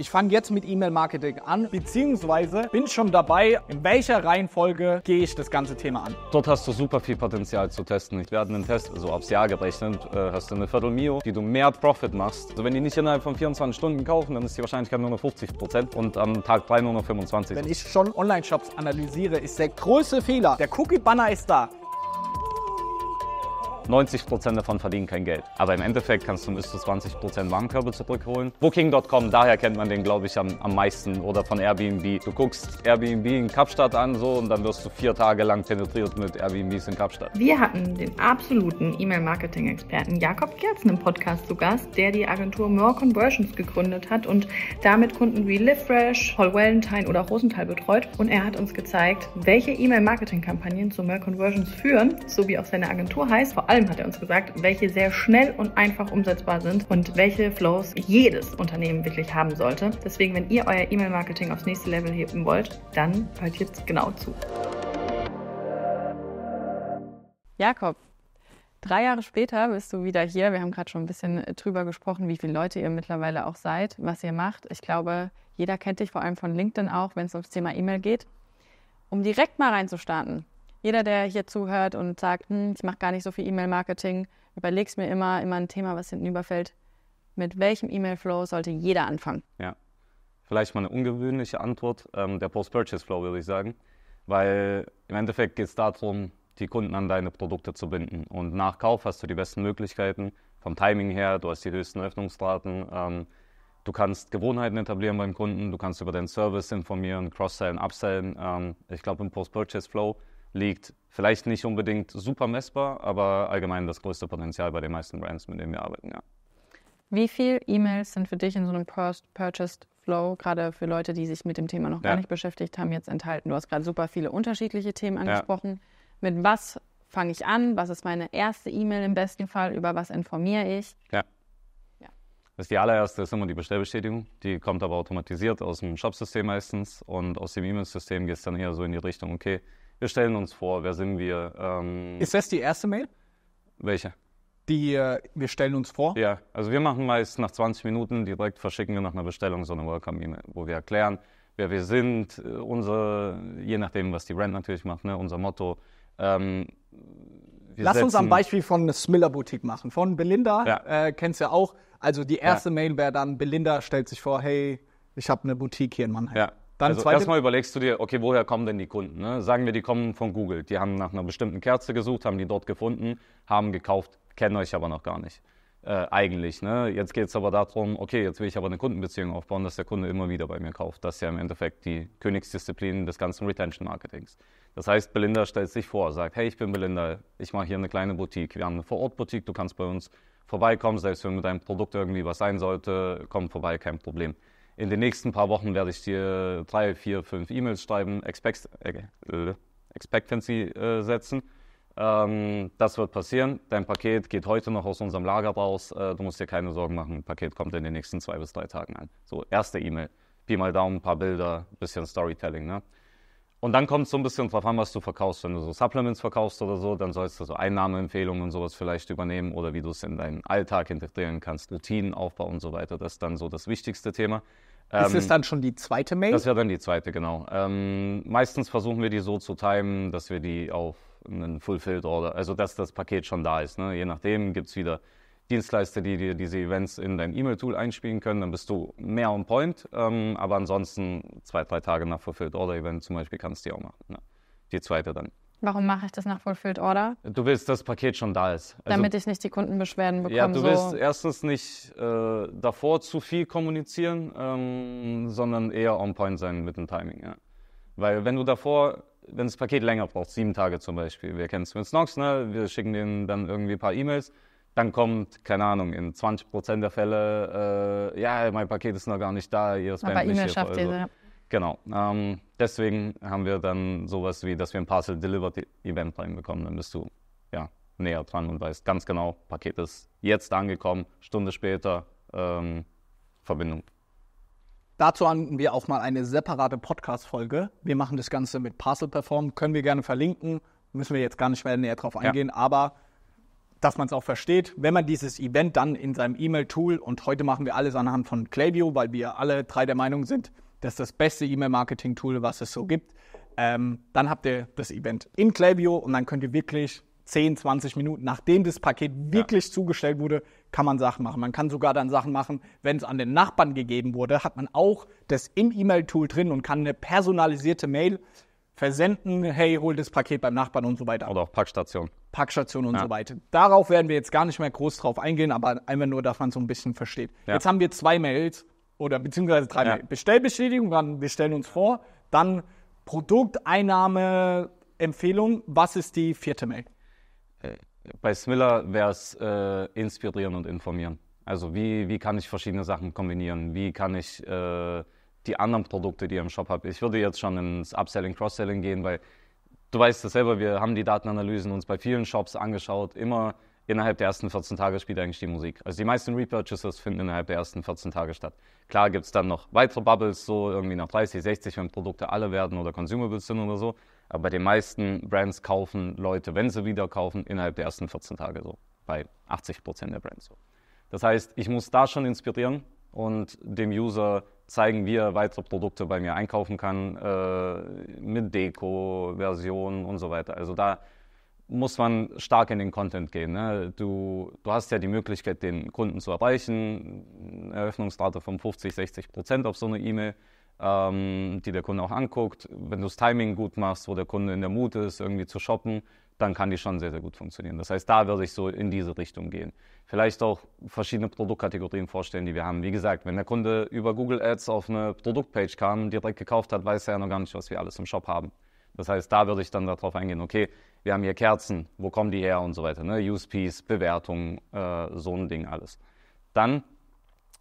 Ich fange jetzt mit E-Mail-Marketing an, beziehungsweise bin schon dabei, in welcher Reihenfolge gehe ich das ganze Thema an. Dort hast du super viel Potenzial zu testen. Ich werde einen Test, also aufs Jahr gerechnet, äh, hast du eine Viertel Mio, die du mehr Profit machst. Also wenn die nicht innerhalb von 24 Stunden kaufen, dann ist die Wahrscheinlichkeit nur noch 50 Prozent und am Tag 3 nur noch 25. Wenn ich schon Online-Shops analysiere, ist der größte Fehler, der Cookie-Banner ist da. 90% davon verdienen kein Geld. Aber im Endeffekt kannst du bis zu 20% Warenkörbe zurückholen. Booking.com, daher kennt man den, glaube ich, am, am meisten. Oder von Airbnb. Du guckst Airbnb in Kapstadt an so und dann wirst du vier Tage lang penetriert mit Airbnbs in Kapstadt. Wir hatten den absoluten E-Mail-Marketing-Experten Jakob Kerzen im Podcast zu Gast, der die Agentur More Conversions gegründet hat und damit Kunden wie Livefresh, Hall Valentine oder Rosenthal betreut. Und er hat uns gezeigt, welche E-Mail-Marketing-Kampagnen zu More Conversions führen, wie auch seine Agentur heißt, vor allem allem hat er uns gesagt, welche sehr schnell und einfach umsetzbar sind und welche Flows jedes Unternehmen wirklich haben sollte. Deswegen, wenn ihr euer E-Mail-Marketing aufs nächste Level heben wollt, dann hört halt jetzt genau zu. Jakob, Drei Jahre später bist du wieder hier. Wir haben gerade schon ein bisschen äh, drüber gesprochen, wie viele Leute ihr mittlerweile auch seid, was ihr macht. Ich glaube, jeder kennt dich vor allem von LinkedIn auch, wenn es ums Thema E-Mail geht. Um direkt mal reinzustarten, jeder, der hier zuhört und sagt, hm, ich mache gar nicht so viel E-Mail-Marketing, überleg's mir immer, immer ein Thema, was hinten überfällt. Mit welchem E-Mail-Flow sollte jeder anfangen? Ja, vielleicht mal eine ungewöhnliche Antwort, ähm, der Post-Purchase-Flow würde ich sagen, weil im Endeffekt geht es darum, die Kunden an deine Produkte zu binden. Und nach Kauf hast du die besten Möglichkeiten vom Timing her, du hast die höchsten Öffnungsraten, ähm, du kannst Gewohnheiten etablieren beim Kunden, du kannst über deinen Service informieren, cross-sellen, upsellen. Ähm, ich glaube, im Post-Purchase-Flow liegt. Vielleicht nicht unbedingt super messbar, aber allgemein das größte Potenzial bei den meisten Brands, mit denen wir arbeiten, ja. Wie viele E-Mails sind für dich in so einem Purchased Flow, gerade für Leute, die sich mit dem Thema noch ja. gar nicht beschäftigt haben, jetzt enthalten? Du hast gerade super viele unterschiedliche Themen angesprochen. Ja. Mit was fange ich an? Was ist meine erste E-Mail im besten Fall? Über was informiere ich? Ja. ja. Das ist die allererste ist immer die Bestellbestätigung. Die kommt aber automatisiert aus dem Shop-System meistens und aus dem E-Mail-System geht es dann eher so in die Richtung, okay, wir stellen uns vor, wer sind wir? Ähm, ist das die erste Mail? Welche? Die, äh, wir stellen uns vor? Ja, also wir machen meist nach 20 Minuten direkt verschicken wir nach einer Bestellung so eine Welcome-E-Mail, wo wir erklären, wer wir sind, äh, unsere, je nachdem, was die Brand natürlich macht, ne, unser Motto. Ähm, Lass uns am Beispiel von einer Smiller Boutique machen. Von Belinda, ja. Äh, kennst ja auch. Also die erste ja. Mail wäre dann, Belinda stellt sich vor, hey, ich habe eine Boutique hier in Mannheim. Ja. Dann also erstmal überlegst du dir, okay, woher kommen denn die Kunden? Ne? Sagen wir, die kommen von Google. Die haben nach einer bestimmten Kerze gesucht, haben die dort gefunden, haben gekauft, kennen euch aber noch gar nicht. Äh, eigentlich. Ne? Jetzt geht es aber darum, okay, jetzt will ich aber eine Kundenbeziehung aufbauen, dass der Kunde immer wieder bei mir kauft. Das ist ja im Endeffekt die Königsdisziplin des ganzen Retention-Marketings. Das heißt, Belinda stellt sich vor, sagt, hey, ich bin Belinda, ich mache hier eine kleine Boutique. Wir haben eine Vor-Ort-Boutique, du kannst bei uns vorbeikommen, selbst wenn mit deinem Produkt irgendwie was sein sollte, komm vorbei, kein Problem. In den nächsten paar Wochen werde ich dir drei, vier, fünf E-Mails schreiben, Expect äh, äh, Expectancy äh, setzen. Ähm, das wird passieren. Dein Paket geht heute noch aus unserem Lager raus. Äh, du musst dir keine Sorgen machen. Das Paket kommt in den nächsten zwei bis drei Tagen an. So, erste E-Mail. Pi mal Daumen, ein paar Bilder, bisschen Storytelling. Ne? Und dann kommt es so ein bisschen drauf an, was du verkaufst. Wenn du so Supplements verkaufst oder so, dann sollst du so Einnahmeempfehlungen und sowas vielleicht übernehmen oder wie du es in deinen Alltag integrieren kannst, Routinen aufbauen und so weiter. Das ist dann so das wichtigste Thema. Ähm, ist es ähm, dann schon die zweite Mail? Das wäre dann die zweite, genau. Ähm, meistens versuchen wir die so zu timen, dass wir die auf einen Fulfilled Order, also dass das Paket schon da ist. Ne? Je nachdem gibt es wieder Dienstleister, die dir diese Events in dein E-Mail-Tool einspielen können, dann bist du mehr on point. Ähm, aber ansonsten zwei, drei Tage nach Fulfilled Order Event zum Beispiel kannst du die auch machen. Ne? Die zweite dann. Warum mache ich das nach Fulfilled Order? Du willst, dass das Paket schon da ist. Also, Damit ich nicht die Kundenbeschwerden bekomme. Ja, du so. willst erstens nicht äh, davor zu viel kommunizieren, ähm, sondern eher on point sein mit dem Timing. Ja. Weil wenn du davor, wenn das Paket länger braucht, sieben Tage zum Beispiel, wir kennen es mit Snox, ne? wir schicken denen dann irgendwie ein paar E-Mails, dann kommt, keine Ahnung, in 20% der Fälle, äh, ja, mein Paket ist noch gar nicht da, ihr Spam Aber E-Mail schafft also. Genau. Ähm, deswegen haben wir dann sowas wie, dass wir ein Parcel Delivered Event reinbekommen. Dann bist du ja näher dran und weißt ganz genau, Paket ist jetzt angekommen, Stunde später ähm, Verbindung. Dazu haben wir auch mal eine separate Podcast-Folge. Wir machen das Ganze mit Parcel Perform, können wir gerne verlinken. Müssen wir jetzt gar nicht mehr näher drauf eingehen, ja. aber dass man es auch versteht, wenn man dieses Event dann in seinem E-Mail-Tool und heute machen wir alles anhand von Clayview, weil wir alle drei der Meinung sind, das ist das beste E-Mail-Marketing-Tool, was es so gibt. Ähm, dann habt ihr das Event in Klaviyo und dann könnt ihr wirklich 10, 20 Minuten, nachdem das Paket wirklich ja. zugestellt wurde, kann man Sachen machen. Man kann sogar dann Sachen machen, wenn es an den Nachbarn gegeben wurde, hat man auch das im E-Mail-Tool drin und kann eine personalisierte Mail versenden. Hey, hol das Paket beim Nachbarn und so weiter. Oder auch Packstation. Packstation und ja. so weiter. Darauf werden wir jetzt gar nicht mehr groß drauf eingehen, aber einfach nur, dass man so ein bisschen versteht. Ja. Jetzt haben wir zwei Mails oder beziehungsweise drei ja. Bestellbestätigung, dann wir stellen uns vor, dann Produkteinnahme, Empfehlung, was ist die vierte Mail? Äh, bei Smiller wäre es äh, inspirieren und informieren. Also wie, wie kann ich verschiedene Sachen kombinieren? Wie kann ich äh, die anderen Produkte, die ich im Shop habe, Ich würde jetzt schon ins Upselling, Cross-Selling gehen, weil du weißt das selber, wir haben die Datenanalysen uns bei vielen Shops angeschaut, immer innerhalb der ersten 14 Tage spielt eigentlich die Musik. Also die meisten Repurchases finden innerhalb der ersten 14 Tage statt. Klar gibt es dann noch weitere Bubbles, so irgendwie nach 30, 60, wenn Produkte alle werden oder Consumables sind oder so. Aber bei den meisten Brands kaufen Leute, wenn sie wieder kaufen, innerhalb der ersten 14 Tage so. Bei 80 Prozent der Brands so. Das heißt, ich muss da schon inspirieren und dem User zeigen, wie er weitere Produkte bei mir einkaufen kann, äh, mit Deko, Versionen und so weiter. Also da muss man stark in den Content gehen. Ne? Du, du hast ja die Möglichkeit, den Kunden zu erreichen. Eröffnungsrate von 50, 60 Prozent auf so eine E-Mail, ähm, die der Kunde auch anguckt. Wenn du das Timing gut machst, wo der Kunde in der Mut ist, irgendwie zu shoppen, dann kann die schon sehr, sehr gut funktionieren. Das heißt, da würde ich so in diese Richtung gehen. Vielleicht auch verschiedene Produktkategorien vorstellen, die wir haben. Wie gesagt, wenn der Kunde über Google Ads auf eine Produktpage kam, direkt gekauft hat, weiß er ja noch gar nicht, was wir alles im Shop haben. Das heißt, da würde ich dann darauf eingehen, okay, wir haben hier Kerzen, wo kommen die her und so weiter, ne? USPs, Bewertungen, äh, so ein Ding alles. Dann,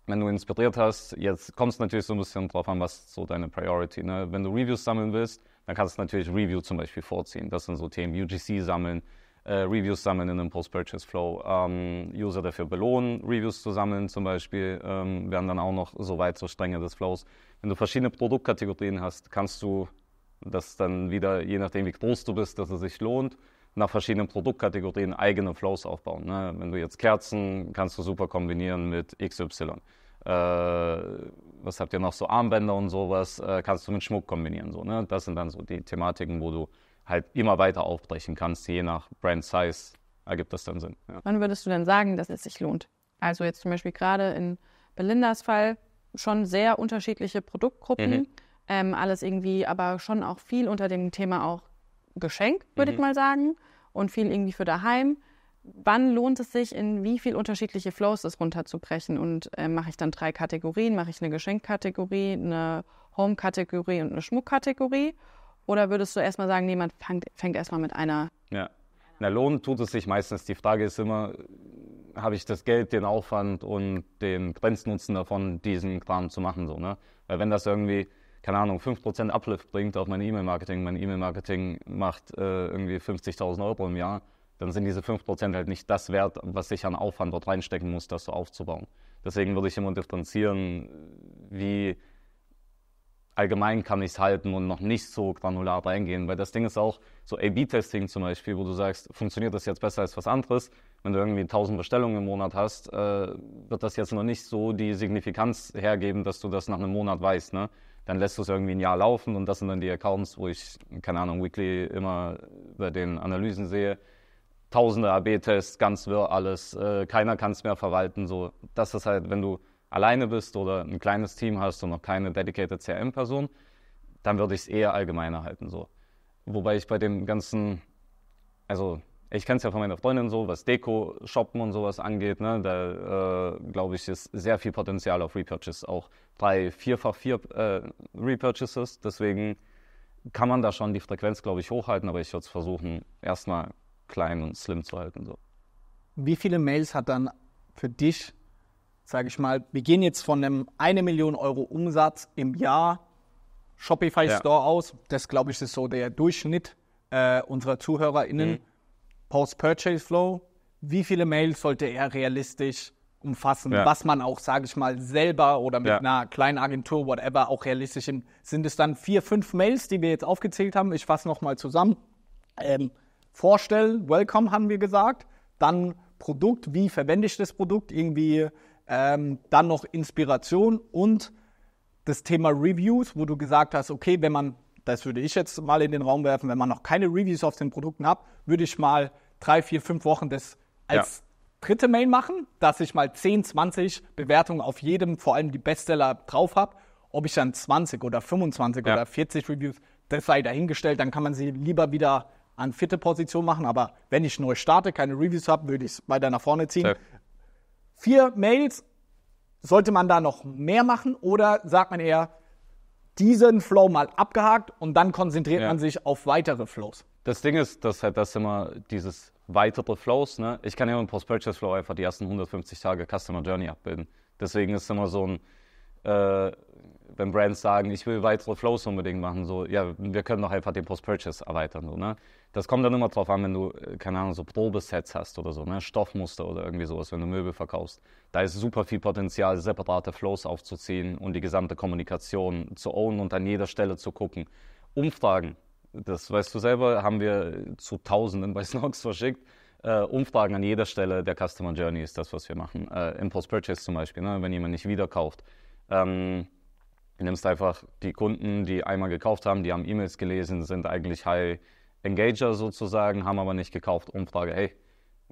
wenn du inspiriert hast, jetzt kommt es natürlich so ein bisschen drauf an, was so deine Priority, ne? Wenn du Reviews sammeln willst, dann kannst du natürlich Review zum Beispiel vorziehen. Das sind so Themen, UGC sammeln, äh, Reviews sammeln in einem Post-Purchase-Flow, ähm, User dafür belohnen, Reviews zu sammeln zum Beispiel, ähm, werden dann auch noch so weit zur Strenge des Flows. Wenn du verschiedene Produktkategorien hast, kannst du dass dann wieder, je nachdem wie groß du bist, dass es sich lohnt, nach verschiedenen Produktkategorien eigene Flows aufbauen. Ne? Wenn du jetzt Kerzen, kannst du super kombinieren mit XY. Äh, was habt ihr noch? So Armbänder und sowas äh, kannst du mit Schmuck kombinieren. So, ne? Das sind dann so die Thematiken, wo du halt immer weiter aufbrechen kannst, je nach Brand Size ergibt das dann Sinn. Ja. Wann würdest du denn sagen, dass es sich lohnt? Also jetzt zum Beispiel gerade in Belindas Fall schon sehr unterschiedliche Produktgruppen. Mhm ähm, alles irgendwie, aber schon auch viel unter dem Thema auch Geschenk, würde mhm. ich mal sagen. Und viel irgendwie für daheim. Wann lohnt es sich, in wie viel unterschiedliche Flows das runterzubrechen? Und äh, mache ich dann drei Kategorien? Mache ich eine Geschenkkategorie, eine Home-Kategorie und eine Schmuckkategorie? Oder würdest du erstmal sagen, niemand fängt, fängt erstmal mit einer? Ja. Na, lohnen tut es sich meistens. Die Frage ist immer, habe ich das Geld, den Aufwand und den Grenznutzen davon, diesen Kram zu machen? So, ne? Weil wenn das irgendwie keine Ahnung, 5% Uplift bringt auf mein E-Mail-Marketing, mein E-Mail-Marketing macht äh, irgendwie 50.000 Euro im Jahr, dann sind diese 5% halt nicht das wert, was ich an Aufwand dort reinstecken muss, das so aufzubauen. Deswegen würde ich immer differenzieren, wie allgemein kann ich es halten und noch nicht so granular reingehen, weil das Ding ist auch so A-B-Testing zum Beispiel, wo du sagst, funktioniert das jetzt besser als was anderes? Wenn du irgendwie 1000 Bestellungen im Monat hast, äh, wird das jetzt noch nicht so die Signifikanz hergeben, dass du das nach einem Monat weißt. Ne? dann lässt du es irgendwie ein Jahr laufen und das sind dann die Accounts, wo ich, keine Ahnung, weekly immer bei den Analysen sehe. Tausende AB-Tests, ganz wirr alles, äh, keiner kann es mehr verwalten. So, das ist halt, wenn du alleine bist oder ein kleines Team hast und noch keine dedicated CRM-Person, dann würde ich es eher allgemeiner halten. So. Wobei ich bei dem ganzen, also ich kenne es ja von meiner Freundin so, was Deko, Shoppen und sowas angeht. Ne? Da äh, glaube ich, ist sehr viel Potenzial auf Repurchase. Auch drei, vierfach vier äh, Repurchases. Deswegen kann man da schon die Frequenz, glaube ich, hochhalten. Aber ich würde es versuchen, erstmal klein und slim zu halten. So. Wie viele Mails hat dann für dich, sage ich mal, wir gehen jetzt von einem 1 Million Euro Umsatz im Jahr Shopify ja. Store aus. Das, glaube ich, ist so der Durchschnitt äh, unserer ZuhörerInnen. Mhm Post-Purchase-Flow, wie viele Mails sollte er realistisch umfassen, ja. was man auch, sage ich mal, selber oder mit ja. einer kleinen Agentur, whatever, auch realistisch im, sind es dann vier, fünf Mails, die wir jetzt aufgezählt haben. Ich fasse nochmal zusammen. Ähm, vorstellen, Welcome haben wir gesagt, dann Produkt, wie verwende ich das Produkt, irgendwie ähm, dann noch Inspiration und das Thema Reviews, wo du gesagt hast, okay, wenn man das würde ich jetzt mal in den Raum werfen. Wenn man noch keine Reviews auf den Produkten hat, würde ich mal drei, vier, fünf Wochen das als ja. dritte Mail machen, dass ich mal 10, 20 Bewertungen auf jedem, vor allem die Bestseller, drauf habe. Ob ich dann 20 oder 25 ja. oder 40 Reviews, das sei dahingestellt. Dann kann man sie lieber wieder an vierte Position machen. Aber wenn ich neu starte, keine Reviews habe, würde ich es weiter nach vorne ziehen. Safe. Vier Mails, sollte man da noch mehr machen oder sagt man eher, diesen Flow mal abgehakt und dann konzentriert ja. man sich auf weitere Flows. Das Ding ist, dass halt das immer dieses weitere Flows, ne? Ich kann ja im Post-Purchase Flow einfach die ersten 150 Tage Customer Journey abbilden. Deswegen ist immer so ein, äh, wenn Brands sagen, ich will weitere Flows unbedingt machen, so, ja, wir können doch einfach den Post-Purchase erweitern, so, ne? Das kommt dann immer drauf an, wenn du, äh, keine Ahnung, so Probesets hast oder so, ne? Stoffmuster oder irgendwie sowas, wenn du Möbel verkaufst. Da ist super viel Potenzial, separate Flows aufzuziehen und die gesamte Kommunikation zu ownen und an jeder Stelle zu gucken. Umfragen, das weißt du selber, haben wir zu Tausenden bei Snox verschickt. Äh, Umfragen an jeder Stelle der Customer Journey ist das, was wir machen. Äh, Impulse Purchase zum Beispiel, ne? wenn jemand nicht wiederkauft. Ähm, du nimmst einfach die Kunden, die einmal gekauft haben, die haben E-Mails gelesen, sind eigentlich high Engager sozusagen, haben aber nicht gekauft. Umfrage, hey,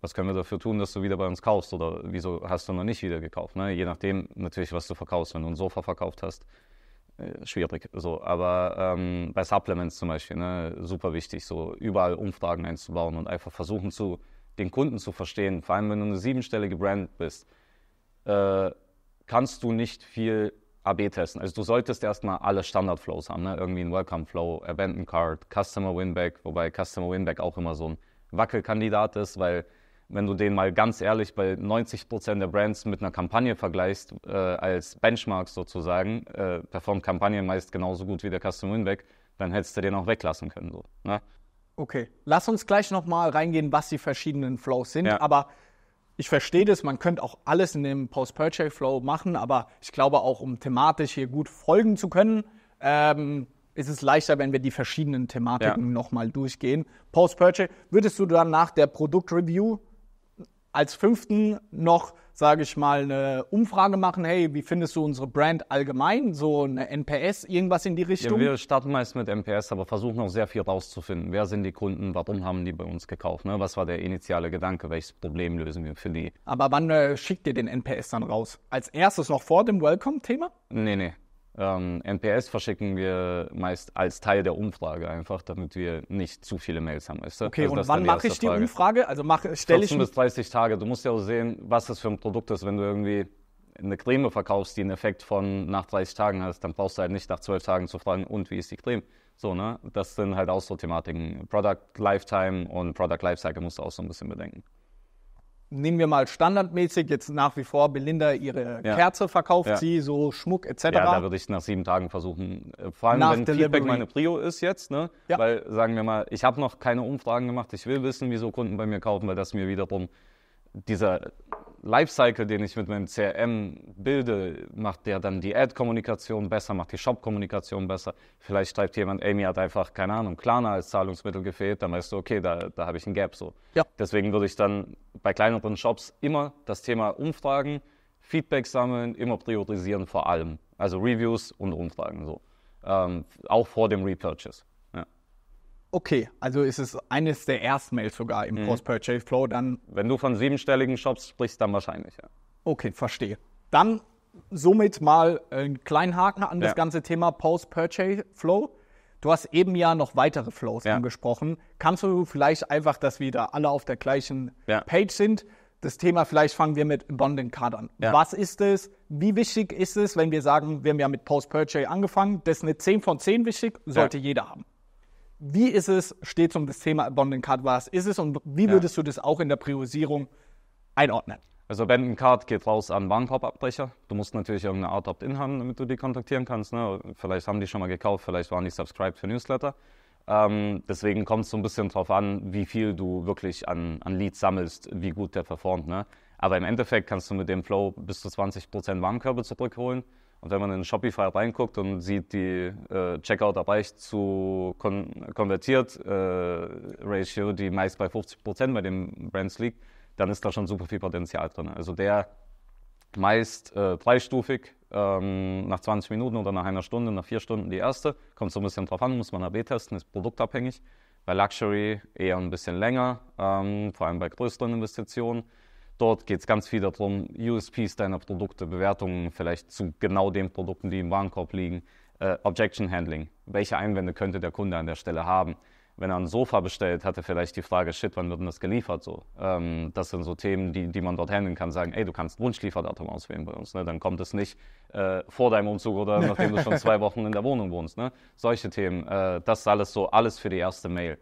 was können wir dafür tun, dass du wieder bei uns kaufst oder wieso hast du noch nicht wieder gekauft? Ne? Je nachdem natürlich, was du verkaufst. Wenn du ein Sofa verkauft hast, äh, schwierig. So, aber ähm, bei Supplements zum Beispiel, ne, super wichtig, so überall Umfragen einzubauen und einfach versuchen zu den Kunden zu verstehen. Vor allem, wenn du eine siebenstellige Brand bist, äh, kannst du nicht viel AB testen. Also du solltest erstmal alle Standard-Flows haben, ne? irgendwie ein Welcome-Flow, event Card, Customer Winback, wobei Customer Winback auch immer so ein Wackelkandidat ist, weil wenn du den mal ganz ehrlich bei 90% Prozent der Brands mit einer Kampagne vergleichst, äh, als Benchmark sozusagen, äh, performt Kampagne meist genauso gut wie der Customer Winback, dann hättest du den auch weglassen können. So, ne? Okay, lass uns gleich nochmal reingehen, was die verschiedenen Flows sind, ja. aber ich verstehe das, man könnte auch alles in dem Post-Purchase-Flow machen, aber ich glaube auch, um thematisch hier gut folgen zu können, ähm, ist es leichter, wenn wir die verschiedenen Thematiken ja. nochmal durchgehen. Post-Purchase, würdest du dann nach der Produkt-Review als fünften noch sage ich mal, eine Umfrage machen, hey, wie findest du unsere Brand allgemein, so eine NPS, irgendwas in die Richtung? Ja, wir starten meist mit NPS, aber versuchen auch sehr viel rauszufinden. Wer sind die Kunden, warum haben die bei uns gekauft, ne? was war der initiale Gedanke, welches Problem lösen wir für die? Aber wann äh, schickt ihr den NPS dann raus? Als erstes noch vor dem Welcome-Thema? Nee, nee, ähm, verschicken wir meist als Teil der Umfrage einfach, damit wir nicht zu viele Mails haben. Weißt Okay, also und wann mache ich die Frage. Umfrage? Also mache stelle ich 14 bis 30 Tage. Du musst ja auch sehen, was das für ein Produkt ist. Wenn du irgendwie eine Creme verkaufst, die einen Effekt von nach 30 Tagen hast, dann brauchst du halt nicht nach 12 Tagen zu fragen, und wie ist die Creme? So, ne? Das sind halt auch so Thematiken. Product Lifetime und Product Lifecycle musst du auch so ein bisschen bedenken nehmen wir mal standardmäßig, jetzt nach wie vor Belinda ihre ja. Kerze verkauft, ja. sie so Schmuck etc. Ja, da würde ich nach sieben Tagen versuchen. Äh, vor allem, nach wenn Delivery. Feedback meine Prio ist jetzt, ne? Ja. Weil sagen wir mal, ich habe noch keine Umfragen gemacht, ich will wissen, wieso Kunden bei mir kaufen, weil das mir wiederum dieser Lifecycle, den ich mit meinem CRM bilde, macht der dann die Ad-Kommunikation besser, macht die Shop-Kommunikation besser. Vielleicht schreibt jemand, Amy hat einfach, keine Ahnung, Klarna als Zahlungsmittel gefehlt, dann weißt du, okay, da, da habe ich einen Gap so. Ja. Deswegen würde ich dann bei kleineren Shops immer das Thema Umfragen, Feedback sammeln, immer priorisieren vor allem. Also Reviews und Umfragen so. Ähm, auch vor dem Repurchase okay, also ist es eines der ersten Mails sogar im mhm. Post-Purchase-Flow, dann... Wenn du von siebenstelligen Shops sprichst, dann wahrscheinlich, ja. Okay, verstehe. Dann somit mal äh, einen kleinen Haken an ja. das ganze Thema Post-Purchase-Flow. Du hast eben ja noch weitere Flows ja. angesprochen. Kannst du vielleicht einfach, dass wir da alle auf der gleichen ja. Page sind, das Thema, vielleicht fangen wir mit Bonding Card an. Ja. Was ist es? Wie wichtig ist es, wenn wir sagen, wir haben ja mit Post-Purchase angefangen? Das ist eine 10 von 10 wichtig, sollte jeder haben wie ist es, steht es um das Thema Abandoned Card, was ist es und wie würdest ja. du das auch in der Priorisierung einordnen? Also Abandoned Card geht raus an Warenkorbabbrecher. Du musst natürlich irgendeine Art Opt-in haben, damit du die kontaktieren kannst. Ne? Vielleicht haben die schon mal gekauft, vielleicht waren die subscribed für Newsletter. Ähm, deswegen kommt es so ein bisschen drauf an, wie viel du wirklich an, an Leads sammelst, wie gut der performt. Ne? Aber im Endeffekt kannst du mit dem Flow bis zu 20% Warenkörbe zurückholen. Und wenn man in Shopify reinguckt und sieht, die äh, Checkout erreicht zu kon konvertiert äh, Ratio, die meist bei 50 Prozent bei den Brands liegt, dann ist da schon super viel Potenzial drin. Also der meist äh, dreistufig ähm, nach 20 Minuten oder nach einer Stunde, nach vier Stunden die erste. Kommt so ein bisschen drauf an, muss man AB testen, ist produktabhängig. Bei Luxury eher ein bisschen länger, ähm, vor allem bei größeren Investitionen. Dort geht es ganz viel darum, USPs deiner Produkte, Bewertungen vielleicht zu genau den Produkten, die im Warenkorb liegen, äh, Objection Handling. Welche Einwände könnte der Kunde an der Stelle haben? Wenn er ein Sofa bestellt, hat er vielleicht die Frage, shit, wann wird denn das geliefert? So, ähm, das sind so Themen, die, die man dort handeln kann. Sagen, ey, du kannst Wunschlieferdatum auswählen bei uns. Ne? Dann kommt es nicht äh, vor deinem Umzug oder nachdem du schon zwei Wochen in der Wohnung wohnst. Ne? Solche Themen. Äh, das ist alles so, alles für die erste Mail.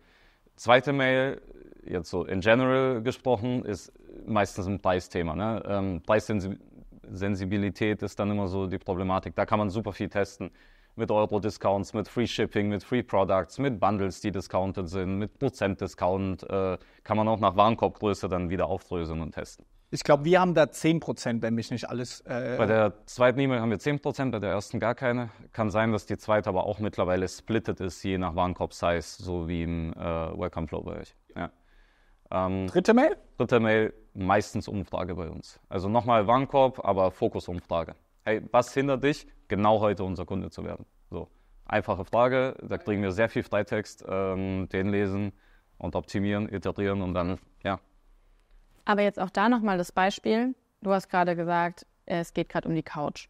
Zweite Mail, jetzt so in general gesprochen, ist meistens ein Preisthema. Ne? Ähm, Preissensibilität ist dann immer so die Problematik. Da kann man super viel testen. Mit Euro-Discounts, mit Free Shipping, mit Free Products, mit Bundles, die discounted sind, mit Prozent-Discount. Äh, kann man auch nach Warenkorbgröße dann wieder aufdröseln und testen. Ich glaube, wir haben da 10%, wenn mich nicht alles. Äh bei der zweiten E-Mail haben wir 10%, bei der ersten gar keine. Kann sein, dass die zweite aber auch mittlerweile splittet ist, je nach Warenkorb-Size, so wie im äh, Welcome-Flow-Bereich. Ja. Ähm, dritte Mail? Dritte Mail meistens Umfrage bei uns. Also nochmal Warenkorb, aber Fokus-Umfrage. Hey, was hindert dich, genau heute unser Kunde zu werden? So, einfache Frage, da kriegen wir sehr viel Freitext, ähm, den lesen und optimieren, iterieren und dann, ja. Aber jetzt auch da nochmal das Beispiel. Du hast gerade gesagt, es geht gerade um die Couch.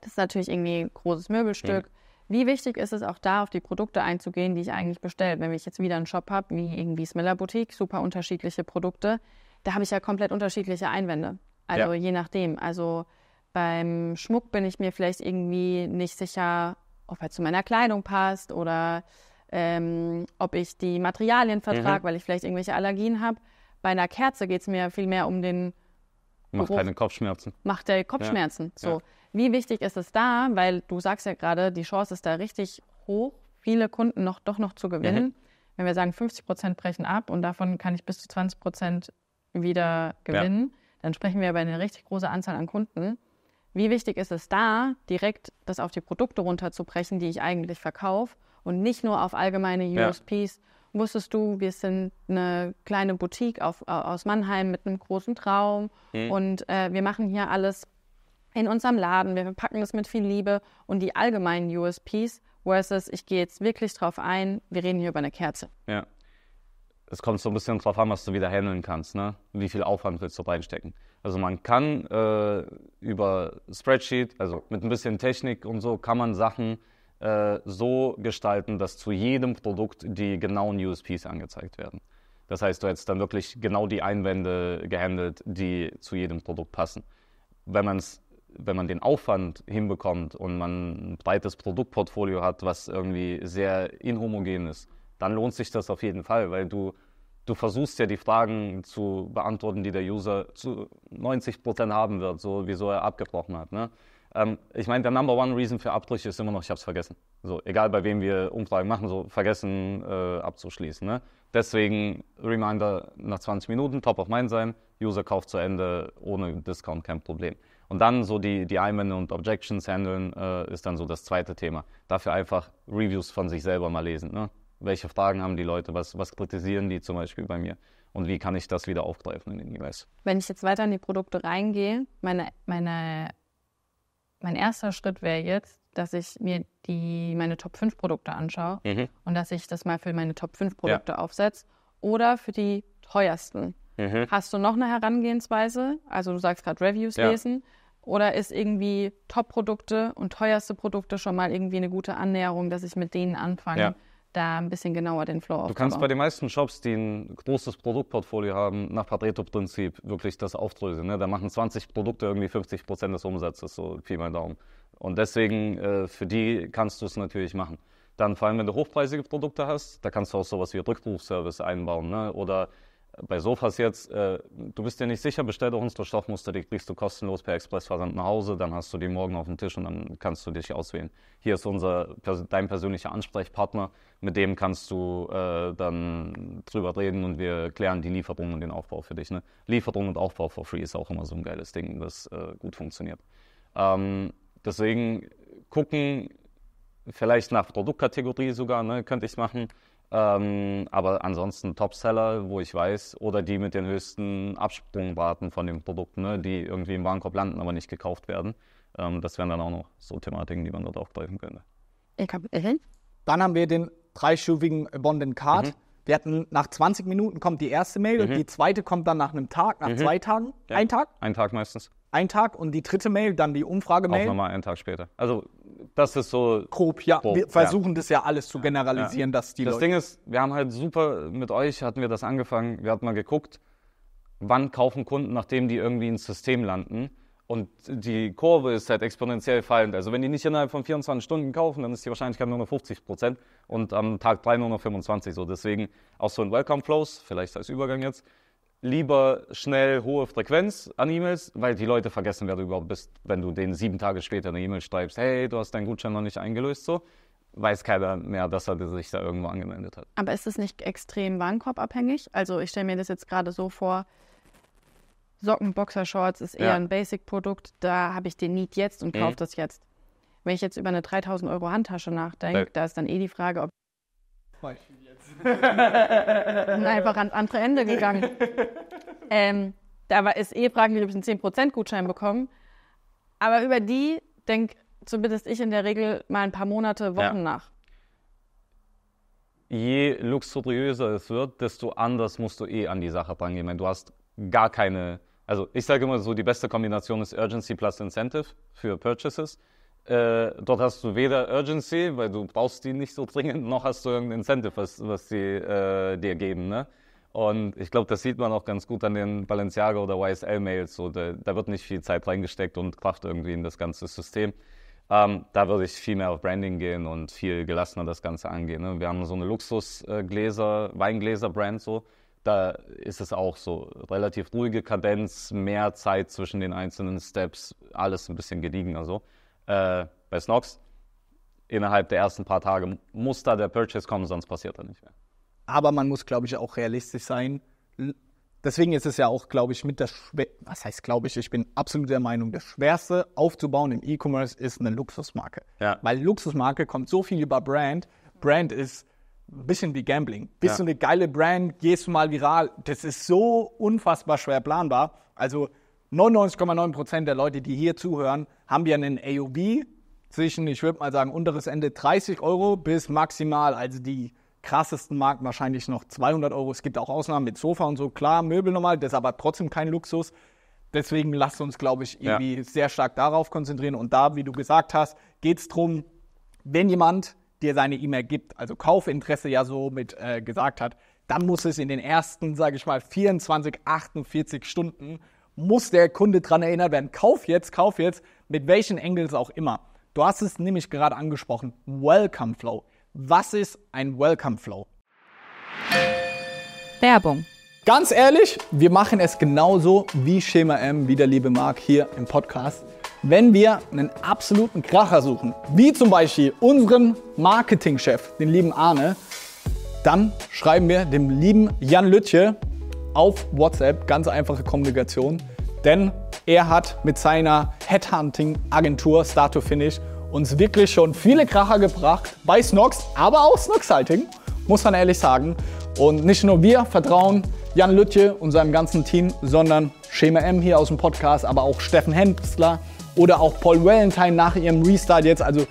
Das ist natürlich irgendwie ein großes Möbelstück. Mhm. Wie wichtig ist es auch da, auf die Produkte einzugehen, die ich eigentlich bestelle? Wenn ich jetzt wieder einen Shop habe, wie irgendwie Smiller Boutique, super unterschiedliche Produkte, da habe ich ja komplett unterschiedliche Einwände. Also ja. je nachdem. Also beim Schmuck bin ich mir vielleicht irgendwie nicht sicher, ob er zu meiner Kleidung passt oder ähm, ob ich die Materialien vertrage, mhm. weil ich vielleicht irgendwelche Allergien habe. Bei einer Kerze geht es mir viel mehr um den. Macht Geruch. keine Kopfschmerzen. Macht der Kopfschmerzen. Ja. So. Ja. Wie wichtig ist es da? Weil du sagst ja gerade, die Chance ist da richtig hoch, viele Kunden noch, doch noch zu gewinnen. Mhm. Wenn wir sagen, 50 Prozent brechen ab und davon kann ich bis zu 20 Prozent wieder gewinnen, ja. dann sprechen wir über eine richtig große Anzahl an Kunden. Wie wichtig ist es da, direkt das auf die Produkte runterzubrechen, die ich eigentlich verkaufe und nicht nur auf allgemeine USPs? Ja. Wusstest du, wir sind eine kleine Boutique auf, aus Mannheim mit einem großen Traum mhm. und äh, wir machen hier alles in unserem Laden, wir packen es mit viel Liebe und die allgemeinen USPs versus ich gehe jetzt wirklich drauf ein, wir reden hier über eine Kerze. Ja das kommt so ein bisschen drauf an, was du wieder handeln kannst, ne? Wie viel Aufwand willst du reinstecken? Also man kann äh, über Spreadsheet, also mit ein bisschen Technik und so, kann man Sachen äh, so gestalten, dass zu jedem Produkt die genauen USPs angezeigt werden. Das heißt, du hättest dann wirklich genau die Einwände gehandelt, die zu jedem Produkt passen. Wenn man wenn man den Aufwand hinbekommt und man ein breites Produktportfolio hat, was irgendwie sehr inhomogen ist, dann lohnt sich das auf jeden Fall, weil du du versuchst ja die Fragen zu beantworten, die der User zu 90 Prozent haben wird, so wieso er abgebrochen hat. Ne? Ähm, ich meine, der Number One Reason für Abbrüche ist immer noch, ich habe es vergessen. So, egal bei wem wir Umfragen machen, so vergessen äh, abzuschließen. Ne? Deswegen Reminder nach 20 Minuten, top of mind sein, User kauft zu Ende, ohne Discount kein Problem. Und dann so die, die Einwände und Objections handeln, äh, ist dann so das zweite Thema. Dafür einfach Reviews von sich selber mal lesen. Ne? welche Fragen haben die Leute, was, was kritisieren die zum Beispiel bei mir und wie kann ich das wieder aufgreifen in den jeweils. Wenn ich jetzt weiter in die Produkte reingehe, meine, meine, mein erster Schritt wäre jetzt, dass ich mir die, meine Top 5 Produkte anschaue mhm. und dass ich das mal für meine Top 5 Produkte ja. aufsetze oder für die teuersten. Mhm. Hast du noch eine Herangehensweise? Also du sagst gerade Reviews ja. lesen. Oder ist irgendwie Top-Produkte und teuerste Produkte schon mal irgendwie eine gute Annäherung, dass ich mit denen anfange? Ja da ein bisschen genauer den Flow aufzubauen. Du kannst bei den meisten Shops, die ein großes Produktportfolio haben, nach Pareto-Prinzip wirklich das aufdröseln. Ne? Da machen 20 Produkte irgendwie 50 Prozent des Umsatzes, so viel mein Daumen. Und deswegen, äh, für die kannst du es natürlich machen. Dann vor allem, wenn du hochpreisige Produkte hast, da kannst du auch sowas wie Rückrufservice einbauen ne? oder bei Sofas jetzt, äh, du bist dir nicht sicher, bestell doch unsere Stoffmuster, die kriegst du kostenlos per Expressversand nach Hause, dann hast du die morgen auf dem Tisch und dann kannst du dich auswählen. Hier ist unser, dein persönlicher Ansprechpartner, mit dem kannst du äh, dann drüber reden und wir klären die Lieferung und den Aufbau für dich. Ne? Lieferung und Aufbau for free ist auch immer so ein geiles Ding, das äh, gut funktioniert. Ähm, deswegen gucken, vielleicht nach Produktkategorie sogar, ne, könnte ich es machen. Ähm, aber ansonsten Topseller, wo ich weiß, oder die mit den höchsten Absprungwarten von dem Produkt, ne, die irgendwie im Warenkorb landen, aber nicht gekauft werden. Ähm, das wären dann auch noch so Thematiken, die man dort aufgreifen könnte. Äh, dann haben wir den dreistufigen Bonden Card. Mhm. Wir hatten nach 20 Minuten kommt die erste Mail mhm. und die zweite kommt dann nach einem Tag, nach mhm. zwei Tagen, ja. ein Tag. Ein Tag meistens ein Tag und die dritte Mail, dann die Umfrage-Mail. Auch nochmal einen Tag später. Also das ist so grob. Ja, grob, wir versuchen ja. das ja alles zu generalisieren, ja. dass die Das Leute Ding ist, wir haben halt super mit euch hatten wir das angefangen. Wir hatten mal geguckt, wann kaufen Kunden, nachdem die irgendwie ins System landen. Und die Kurve ist halt exponentiell fallend. Also wenn die nicht innerhalb von 24 Stunden kaufen, dann ist die Wahrscheinlichkeit nur noch 50 Prozent und am Tag 3 nur noch 25. So deswegen auch so ein Welcome Flows, vielleicht als Übergang jetzt lieber schnell hohe Frequenz an E-Mails, weil die Leute vergessen, wer du überhaupt bist, wenn du denen sieben Tage später eine E-Mail schreibst, hey, du hast deinen Gutschein noch nicht eingelöst, so. Weiß keiner mehr, dass er sich da irgendwo angemeldet hat. Aber ist es nicht extrem warenkorbabhängig? Also ich stelle mir das jetzt gerade so vor, Socken, Boxershorts ist eher ja. ein Basic-Produkt, da habe ich den Need jetzt und kaufe mhm. das jetzt. Wenn ich jetzt über eine 3000 Euro Handtasche nachdenke, da ist dann eh die Frage, ob... Voll. Und einfach ans andere Ende gegangen. ähm, da war, ist eh fraglich, ob ich einen 10%-Gutschein bekommen. Aber über die denke zumindest ich in der Regel mal ein paar Monate, Wochen ja. nach. Je luxuriöser es wird, desto anders musst du eh an die Sache rangehen. Wenn du hast gar keine, also ich sage immer so, die beste Kombination ist Urgency plus Incentive für Purchases. Äh, dort hast du weder Urgency, weil du brauchst die nicht so dringend, noch hast du irgendein Incentive, was, was die äh, dir geben. Ne? Und ich glaube, das sieht man auch ganz gut an den Balenciaga oder YSL-Mails. So, da, da, wird nicht viel Zeit reingesteckt und Kraft irgendwie in das ganze System. Ähm, da würde ich viel mehr auf Branding gehen und viel gelassener das Ganze angehen. Ne? Wir haben so eine Luxusgläser, Weingläser-Brand so. Da ist es auch so relativ ruhige Kadenz, mehr Zeit zwischen den einzelnen Steps, alles ein bisschen gediegener so äh, bei Snox innerhalb der ersten paar Tage muss da der Purchase kommen, sonst passiert da nicht mehr. Aber man muss, glaube ich, auch realistisch sein. Deswegen ist es ja auch, glaube ich, mit der Schwer was heißt, glaube ich, ich bin absolut der Meinung, das Schwerste aufzubauen im E-Commerce ist eine Luxusmarke. Ja. Weil Luxusmarke kommt so viel über Brand. Brand ist ein bisschen wie Gambling. Bist ja. du eine geile Brand, gehst du mal viral. Das ist so unfassbar schwer planbar. Also 99,9% der Leute, die hier zuhören, haben ja einen AOB zwischen, ich würde mal sagen, unteres Ende 30 Euro bis maximal, also die krassesten Marken wahrscheinlich noch 200 Euro. Es gibt auch Ausnahmen mit Sofa und so, klar, Möbel normal, das ist aber trotzdem kein Luxus. Deswegen lasst uns, glaube ich, irgendwie ja. sehr stark darauf konzentrieren. Und da, wie du gesagt hast, geht es darum, wenn jemand dir seine E-Mail gibt, also Kaufinteresse ja so mit äh, gesagt hat, dann muss es in den ersten, sage ich mal, 24, 48 Stunden muss der Kunde daran erinnert werden. Kauf jetzt, kauf jetzt, mit welchen Engels auch immer. Du hast es nämlich gerade angesprochen. Welcome Flow. Was ist ein Welcome Flow? Werbung. Ganz ehrlich, wir machen es genauso wie Schema M, wie der liebe Marc hier im Podcast. Wenn wir einen absoluten Kracher suchen, wie zum Beispiel unseren Marketingchef, den lieben Arne, dann schreiben wir dem lieben Jan Lütje auf WhatsApp, ganz einfache Kommunikation, denn er hat mit seiner Headhunting-Agentur Start to Finish uns wirklich schon viele Kracher gebracht bei Snox, aber auch Snox Sighting, muss man ehrlich sagen. Und nicht nur wir vertrauen Jan Lütje und seinem ganzen Team, sondern Schema M hier aus dem Podcast, aber auch Steffen Hensler oder auch Paul Valentine nach ihrem Restart jetzt. Also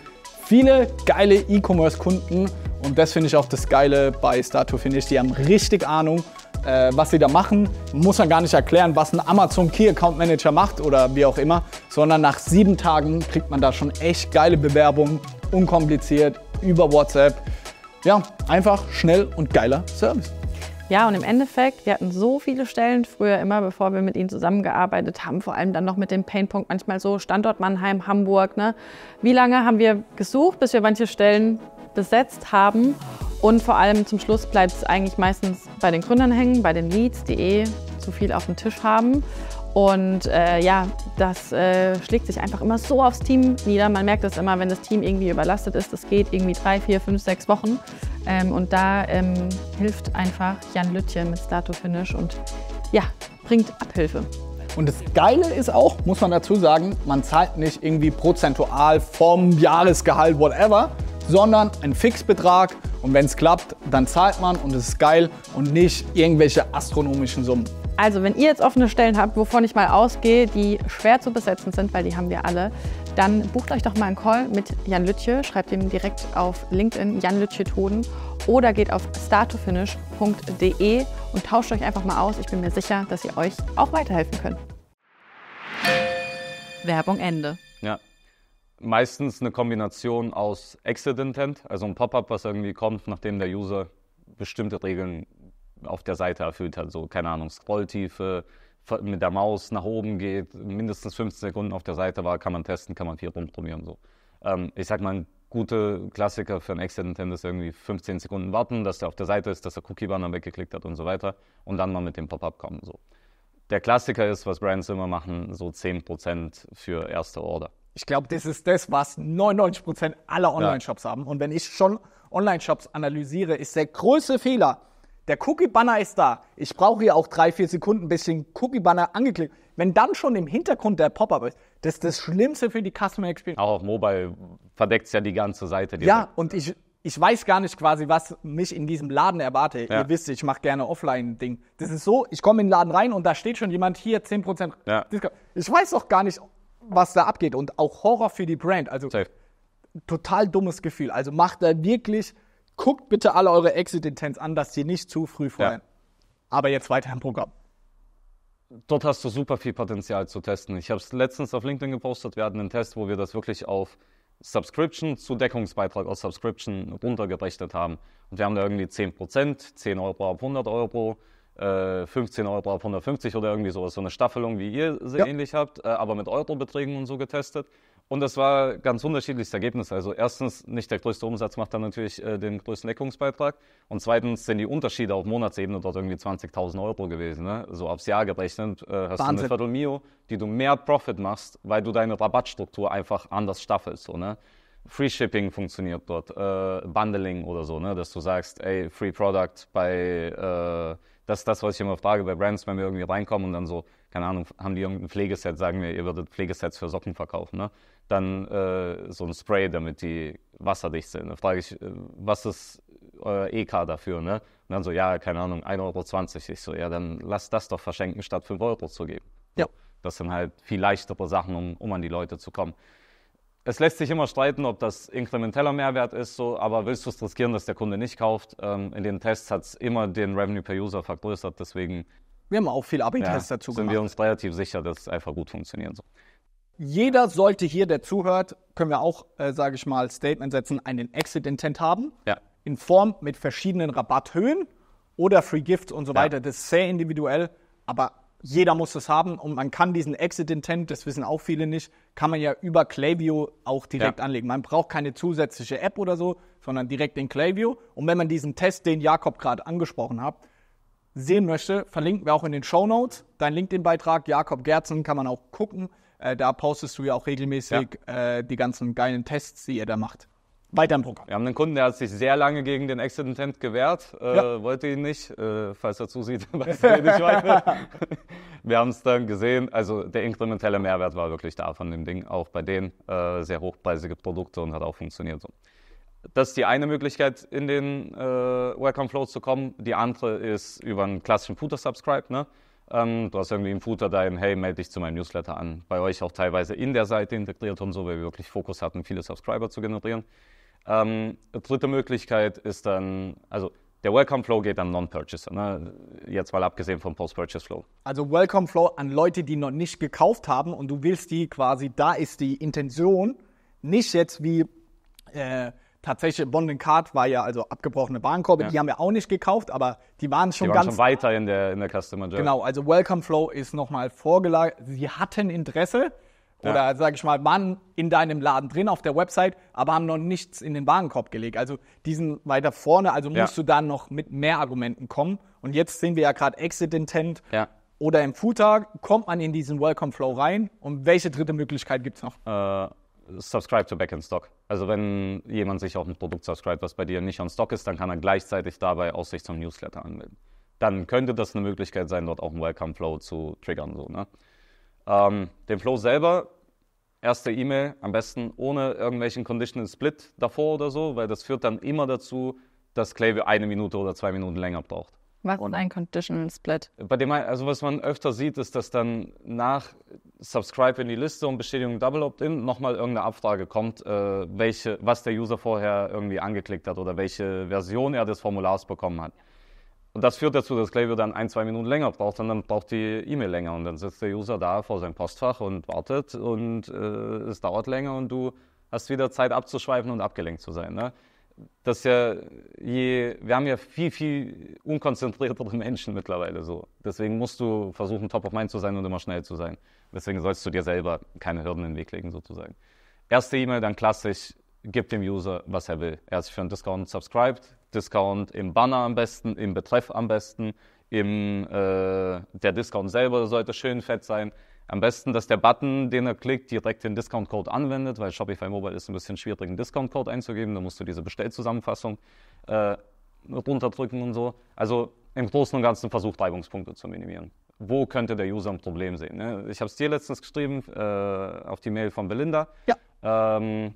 viele geile E-Commerce-Kunden und das finde ich auch das Geile bei Start to Finish. Die haben richtig Ahnung äh, was sie da machen, muss man gar nicht erklären, was ein Amazon Key Account Manager macht oder wie auch immer, sondern nach sieben Tagen kriegt man da schon echt geile Bewerbungen, unkompliziert, über WhatsApp. Ja, einfach schnell und geiler Service. Ja, und im Endeffekt, wir hatten so viele Stellen früher immer, bevor wir mit ihnen zusammengearbeitet haben, vor allem dann noch mit dem Painpunkt, manchmal so Standort Mannheim, Hamburg. Ne? Wie lange haben wir gesucht, bis wir manche Stellen besetzt haben? Und vor allem zum Schluss bleibt es eigentlich meistens bei den Gründern hängen, bei den Leads, die eh zu viel auf dem Tisch haben. Und äh, ja, das äh, schlägt sich einfach immer so aufs Team nieder. Man merkt das immer, wenn das Team irgendwie überlastet ist. Das geht irgendwie drei, vier, fünf, sechs Wochen. Ähm, und da ähm, hilft einfach Jan Lüttchen mit Stato Finish und ja, bringt Abhilfe. Und das Geile ist auch, muss man dazu sagen, man zahlt nicht irgendwie prozentual vom Jahresgehalt, whatever, sondern ein Fixbetrag und wenn es klappt, dann zahlt man und es ist geil und nicht irgendwelche astronomischen Summen. Also wenn ihr jetzt offene Stellen habt, wovon ich mal ausgehe, die schwer zu besetzen sind, weil die haben wir alle, dann bucht euch doch mal einen Call mit Jan Lütje. Schreibt ihm direkt auf LinkedIn Jan Lütje Toden oder geht auf startofinish.de und tauscht euch einfach mal aus. Ich bin mir sicher, dass ihr euch auch weiterhelfen könnt. Werbung Ende. Ja meistens eine Kombination aus Exit Intent, also ein Pop-up, was irgendwie kommt, nachdem der User bestimmte Regeln auf der Seite erfüllt hat. So, keine Ahnung, Scrolltiefe, mit der Maus nach oben geht, mindestens 15 Sekunden auf der Seite war, kann man testen, kann man viel rumprobieren. So. Ähm, ich sag mal, ein guter Klassiker für ein Exit Intent ist irgendwie 15 Sekunden warten, dass der auf der Seite ist, dass der Cookie-Banner weggeklickt hat und so weiter und dann mal mit dem Pop-up kommen. So. Der Klassiker ist, was Brands immer machen, so 10% für erste Order. Ich glaube, das ist das, was 99% Prozent aller Online-Shops ja. haben. Und wenn ich schon Online-Shops analysiere, ist der größte Fehler, der Cookie-Banner ist da. Ich brauche hier auch drei, vier Sekunden ein bisschen Cookie-Banner angeklickt. Wenn dann schon im Hintergrund der Pop-up ist, das ist das Schlimmste für die Customer Experience. Auch auf Mobile verdeckt es ja die ganze Seite. Direkt. Ja, und ich, ich weiß gar nicht quasi, was mich in diesem Laden erwarte. Ja. Ihr wisst, ich mache gerne Offline-Ding. Das ist so, ich komme in den Laden rein und da steht schon jemand hier 10%. Ja. Ich weiß doch gar nicht, was da abgeht und auch Horror für die Brand. Also Safe. total dummes Gefühl. Also macht da wirklich, guckt bitte alle eure Exit-Intents an, dass sie nicht zu früh freuen. Ja. Aber jetzt weiter im Programm. Dort hast du super viel Potenzial zu testen. Ich habe es letztens auf LinkedIn gepostet. Wir hatten einen Test, wo wir das wirklich auf Subscription zu Deckungsbeitrag aus Subscription runtergerechnet haben. Und wir haben da irgendwie 10%, 10 Euro ab 100 Euro, 15 äh, Euro ab 150 oder irgendwie sowas. So eine Staffelung, wie ihr sie ja. ähnlich habt, äh, aber mit Eurobeträgen und so getestet. Und das war ganz unterschiedliches Ergebnis. Also erstens, nicht der größte Umsatz macht dann natürlich äh, den größten Deckungsbeitrag. Und zweitens sind die Unterschiede auf Monatsebene dort irgendwie 20.000 Euro gewesen. Ne? So aufs Jahr gerechnet hast Wahnsinn. du eine Viertel Mio, die du mehr Profit machst, weil du deine Rabattstruktur einfach anders staffelst. So, ne? Free Shipping funktioniert dort, äh, Bundling oder so, ne? dass du sagst, ey, Free Product bei das ist das, was ich immer frage bei Brands, wenn wir irgendwie reinkommen und dann so, keine Ahnung, haben die irgendein Pflegeset, sagen wir, ihr würdet Pflegesets für Socken verkaufen, ne? Dann äh, so ein Spray, damit die wasserdicht sind. Dann frage ich, äh, was ist euer äh, EK dafür, ne? Und dann so, ja, keine Ahnung, 1,20 Euro. Ich so, ja, dann lasst das doch verschenken, statt 5 Euro zu geben. Ja. Das sind halt viel leichtere Sachen, um, um an die Leute zu kommen es lässt sich immer streiten, ob das inkrementeller Mehrwert ist, so, aber willst du es riskieren, dass der Kunde nicht kauft? Ähm, in den Tests hat es immer den Revenue per User vergrößert, deswegen. Wir haben auch viel AB-Tests ja, dazu sind gemacht. Sind wir uns relativ sicher, dass es einfach gut funktionieren soll. Jeder sollte hier, der zuhört, können wir auch, äh, sage ich mal, Statement setzen, einen Exit-Intent haben. Ja. In Form mit verschiedenen Rabatthöhen oder Free Gifts und so ja. weiter. Das ist sehr individuell, aber jeder muss das haben und man kann diesen Exit-Intent, das wissen auch viele nicht, kann man ja über Clayview auch direkt ja. anlegen. Man braucht keine zusätzliche App oder so, sondern direkt in Clayview. Und wenn man diesen Test, den Jakob gerade angesprochen hat, sehen möchte, verlinken wir auch in den Show Notes. Dein LinkedIn-Beitrag, Jakob Gerzen, kann man auch gucken. Äh, da postest du ja auch regelmäßig ja. Äh, die ganzen geilen Tests, die ihr da macht weiter im Programm. Wir haben einen Kunden, der hat sich sehr lange gegen den Exit Intent gewehrt, äh, ja. wollte ihn nicht. Äh, falls er zusieht, weiß er nicht weiter. wir haben es dann gesehen, also der inkrementelle Mehrwert war wirklich da von dem Ding, auch bei denen äh, sehr hochpreisige Produkte und hat auch funktioniert so. Das ist die eine Möglichkeit, in den äh, Welcome Flow zu kommen. Die andere ist über einen klassischen Footer Subscribe. Ne? Ähm, du hast irgendwie im Footer dein, hey, melde dich zu meinem Newsletter an. Bei euch auch teilweise in der Seite integriert und so, weil wir wirklich Fokus hatten, viele Subscriber zu generieren. Ähm, dritte Möglichkeit ist dann, also der Welcome Flow geht an Non-Purchaser, ne? jetzt mal abgesehen vom Post-Purchase Flow. Also Welcome Flow an Leute, die noch nicht gekauft haben und du willst die quasi, da ist die Intention, nicht jetzt wie äh, tatsächlich Bond Card war ja also abgebrochene Bahnkorbe, ja. die haben wir auch nicht gekauft, aber die waren schon die waren ganz schon weiter in der in der Customer Journey. Genau, also Welcome Flow ist nochmal vorgelagert. Sie hatten Interesse, ja. oder sage ich mal, waren in deinem Laden drin auf der Website, aber haben noch nichts in den Warenkorb gelegt. Also diesen weiter vorne, also ja. musst du dann noch mit mehr Argumenten kommen. Und jetzt sehen wir ja gerade Exit Intent ja. oder im Footer kommt man in diesen Welcome Flow rein. Und welche dritte Möglichkeit gibt es noch? Äh, subscribe to Backend Stock. Also wenn jemand sich auf ein Produkt subscribt, was bei dir nicht on Stock ist, dann kann er gleichzeitig dabei auch sich zum Newsletter anmelden. Dann könnte das eine Möglichkeit sein, dort auch einen Welcome Flow zu triggern. So, ne? Ähm, den Flow selber, erste E-Mail, am besten ohne irgendwelchen Conditional Split davor oder so, weil das führt dann immer dazu, dass Clay eine Minute oder zwei Minuten länger braucht. Was ist ein Conditional Split? Bei dem, also was man öfter sieht, ist, dass dann nach Subscribe in die Liste und Bestätigung Double Opt-in nochmal irgendeine Abfrage kommt, äh, welche, was der User vorher irgendwie angeklickt hat oder welche Version er des Formulars bekommen hat. Und das führt dazu, dass Klaviyo dann ein, zwei Minuten länger braucht und dann braucht die E-Mail länger und dann sitzt der User da vor seinem Postfach und wartet und äh, es dauert länger und du hast wieder Zeit abzuschweifen und abgelenkt zu sein. Ne? Das ja je, wir haben ja viel, viel unkonzentriertere Menschen mittlerweile so. Deswegen musst du versuchen, top of mind zu sein und immer schnell zu sein. Deswegen sollst du dir selber keine Hürden in den Weg legen sozusagen. Erste E-Mail dann klassisch, gib dem User, was er will. Er hat sich für einen Discount subscribed, Discount im Banner am besten, im Betreff am besten, im, äh, der Discount selber sollte schön fett sein. Am besten, dass der Button, den er klickt, direkt den Discount-Code anwendet, weil Shopify Mobile ist ein bisschen schwierig, einen Discount-Code einzugeben. Da musst du diese Bestellzusammenfassung äh, runterdrücken und so. Also im Großen und Ganzen versucht, Reibungspunkte zu minimieren. Wo könnte der User ein Problem sehen? Ne? Ich habe es dir letztens geschrieben äh, auf die Mail von Belinda. Ja. Ähm,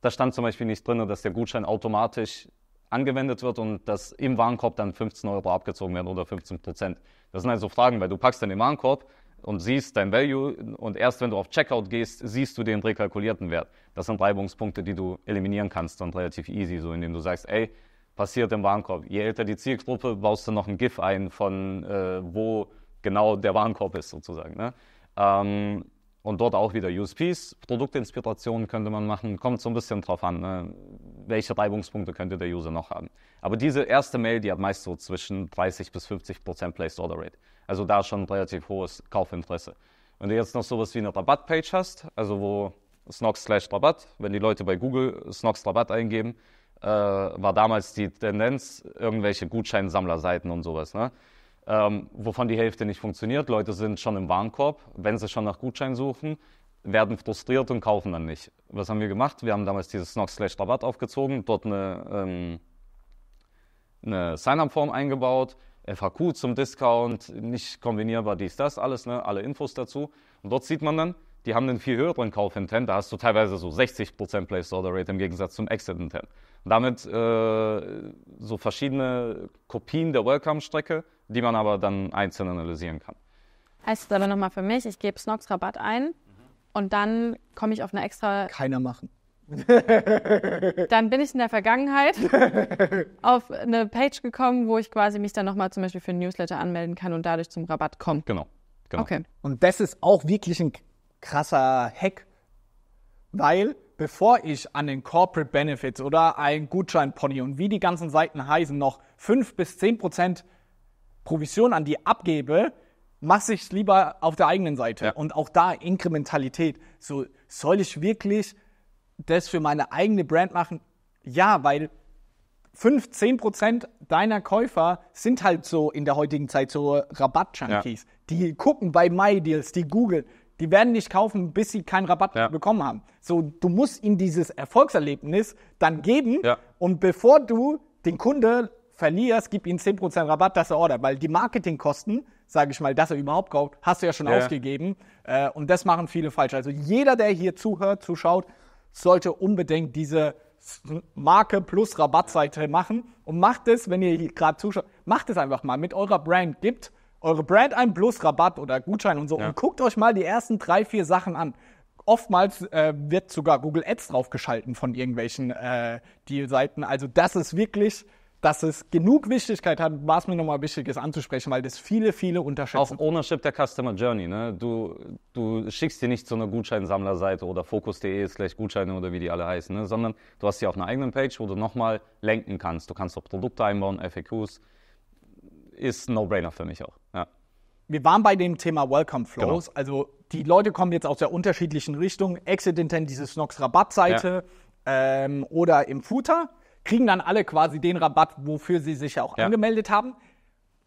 da stand zum Beispiel nicht drin, dass der Gutschein automatisch angewendet wird und dass im Warenkorb dann 15 Euro abgezogen werden oder 15 Prozent. Das sind also Fragen, weil du packst dann den Warenkorb und siehst dein Value und erst wenn du auf Checkout gehst, siehst du den rekalkulierten Wert. Das sind Reibungspunkte, die du eliminieren kannst und relativ easy, so indem du sagst, ey, passiert im Warenkorb. Je älter die Zielgruppe, baust du noch ein GIF ein von äh, wo genau der Warenkorb ist sozusagen. Ne? Ähm, und dort auch wieder USPs, Produktinspirationen könnte man machen. Kommt so ein bisschen drauf an, ne? welche Reibungspunkte könnte der User noch haben. Aber diese erste Mail, die hat meist so zwischen 30 bis 50 Prozent Place Order Rate. Also da schon ein relativ hohes Kaufinteresse. Wenn du jetzt noch sowas wie eine Rabattpage hast, also wo Snox slash Rabatt, wenn die Leute bei Google Snox Rabatt eingeben, äh, war damals die Tendenz irgendwelche Gutscheinsammlerseiten und sowas. Ne? ähm, wovon die Hälfte nicht funktioniert. Leute sind schon im Warenkorb, wenn sie schon nach Gutschein suchen, werden frustriert und kaufen dann nicht. Was haben wir gemacht? Wir haben damals dieses Snox Rabatt aufgezogen, dort eine, ähm, eine Sign-up-Form eingebaut, FAQ zum Discount, nicht kombinierbar, dies, das, alles, ne? alle Infos dazu. Und dort sieht man dann, die haben einen viel höheren Kaufintent. Da hast du teilweise so 60% Place Order Rate im Gegensatz zum Exit Intent. Damit äh, so verschiedene Kopien der Welcome-Strecke, die man aber dann einzeln analysieren kann. Heißt das aber nochmal für mich, ich gebe Snox Rabatt ein und dann komme ich auf eine extra. Keiner machen. dann bin ich in der Vergangenheit auf eine Page gekommen, wo ich quasi mich dann nochmal zum Beispiel für ein Newsletter anmelden kann und dadurch zum Rabatt komme. Genau. Genau. Okay. Und das ist auch wirklich ein krasser Hack, weil bevor ich an den Corporate Benefits oder ein Gutscheinpony und wie die ganzen Seiten heißen, noch 5 bis 10 Prozent Provision an die abgebe, mache ich es lieber auf der eigenen Seite. Ja. Und auch da Inkrementalität. So, soll ich wirklich das für meine eigene Brand machen? Ja, weil 5, 10 Prozent deiner Käufer sind halt so in der heutigen Zeit so Rabatt-Junkies. Ja. Die gucken bei MyDeals, die googeln, die werden nicht kaufen, bis sie keinen Rabatt ja. bekommen haben. So, du musst ihnen dieses Erfolgserlebnis dann geben. Ja. Und bevor du den Kunde verlierst, gib ihnen 10% Rabatt, dass er ordert. Weil die Marketingkosten, sage ich mal, dass er überhaupt kauft, hast du ja schon ja. ausgegeben. Äh, und das machen viele falsch. Also jeder, der hier zuhört, zuschaut, sollte unbedingt diese Marke plus Rabattseite machen und macht es, wenn ihr hier gerade zuschaut, macht es einfach mal mit eurer Brand, gibt eure Brand ein plus Rabatt oder Gutschein und so ja. und guckt euch mal die ersten drei, vier Sachen an. Oftmals äh, wird sogar Google Ads draufgeschalten von irgendwelchen äh, Deal-Seiten. Also das ist wirklich, dass es genug Wichtigkeit hat, war es mir nochmal wichtig, es anzusprechen, weil das viele, viele unterschätzen. Auch Ownership der Customer Journey. Ne? Du, du schickst dir nicht so eine Gutscheinsammlerseite oder Focus.de ist gleich Gutscheine oder wie die alle heißen, ne? sondern du hast sie auf einer eigenen Page, wo du nochmal lenken kannst. Du kannst auch Produkte einbauen, FAQs, ist ein No-Brainer für mich auch. Ja. Wir waren bei dem Thema Welcome genau. Flows. Genau. Also die Leute kommen jetzt aus der unterschiedlichen Richtung. Exit Intent, diese Snox Rabattseite ja. ähm, oder im Footer. Kriegen dann alle quasi den Rabatt, wofür sie sich ja auch ja. angemeldet haben.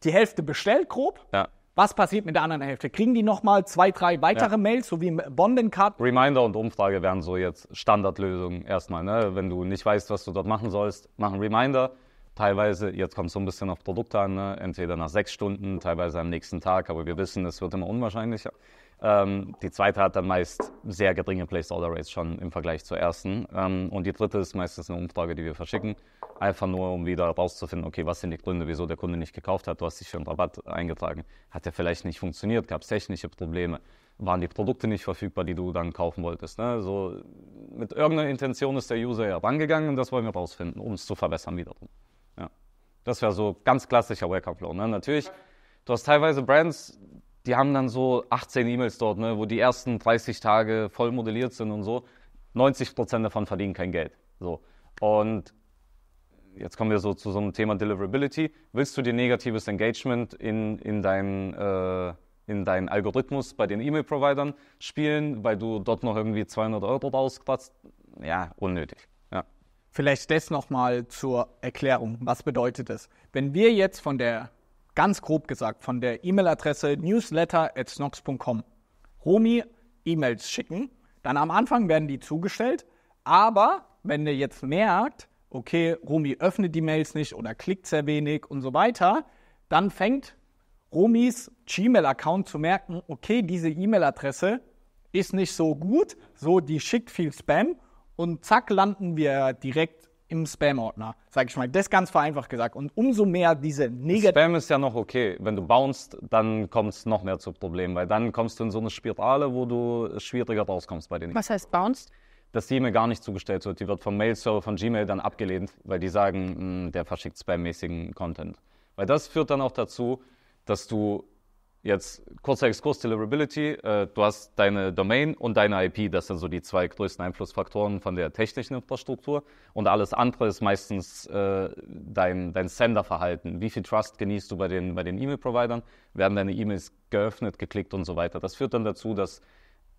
Die Hälfte bestellt grob. Ja. Was passiert mit der anderen Hälfte? Kriegen die nochmal zwei, drei weitere ja. Mails, so wie im Bondencard? Reminder und Umfrage wären so jetzt Standardlösungen erstmal. Ne? Wenn du nicht weißt, was du dort machen sollst, mach einen Reminder teilweise, jetzt kommt es so ein bisschen auf Produkte an, ne? entweder nach sechs Stunden, teilweise am nächsten Tag, aber wir wissen, es wird immer unwahrscheinlicher. Ähm, die zweite hat dann meist sehr geringe Place Order Rates schon im Vergleich zur ersten. Ähm, und die dritte ist meistens eine Umfrage, die wir verschicken, einfach nur, um wieder rauszufinden, okay, was sind die Gründe, wieso der Kunde nicht gekauft hat, du hast dich für einen Rabatt eingetragen, hat der vielleicht nicht funktioniert, gab es technische Probleme, waren die Produkte nicht verfügbar, die du dann kaufen wolltest. Ne? So, mit irgendeiner Intention ist der User ja rangegangen und das wollen wir rausfinden, um es zu verbessern wiederum. Das wäre so ganz klassischer Wake-up-Low. Ne? Natürlich, du hast teilweise Brands, die haben dann so 18 E-Mails dort, ne, wo die ersten 30 Tage voll modelliert sind und so. 90 Prozent davon verdienen kein Geld. So. Und jetzt kommen wir so zu so einem Thema Deliverability. Willst du dir negatives Engagement in, in deinen äh, in deinen Algorithmus bei den E-Mail-Providern spielen, weil du dort noch irgendwie 200 Euro rauskratzt? Ja, unnötig. Vielleicht das nochmal zur Erklärung. Was bedeutet das? Wenn wir jetzt von der, ganz grob gesagt, von der E-Mail-Adresse newsletter.snox.com Romy E-Mails schicken, dann am Anfang werden die zugestellt, aber wenn ihr jetzt merkt, okay, Romy öffnet die Mails nicht oder klickt sehr wenig und so weiter, dann fängt Romys Gmail-Account zu merken, okay, diese E-Mail-Adresse ist nicht so gut, so die schickt viel Spam und zack landen wir direkt im Spam-Ordner, sag ich mal. Das ganz vereinfacht gesagt. Und umso mehr diese negativ... Spam ist ja noch okay. Wenn du bounced, dann kommt es noch mehr zu Problemen, weil dann kommst du in so eine Spirale, wo du schwieriger rauskommst bei den... Was heißt bounced? dass die E-Mail gar nicht zugestellt wird. Die wird vom Mail-Server von Gmail dann abgelehnt, weil die sagen, mh, hm, der verschickt spammäßigen Content. Weil das führt dann auch dazu, dass du Jetzt kurzer Exkurs Deliverability. Äh, du hast deine Domain und deine IP. Das sind so die zwei größten Einflussfaktoren von der technischen Infrastruktur. Und alles andere ist meistens äh, dein, dein Senderverhalten. Wie viel Trust genießt du bei den, bei E-Mail-Providern? Werden deine E-Mails geöffnet, geklickt und so weiter? Das führt dann dazu, dass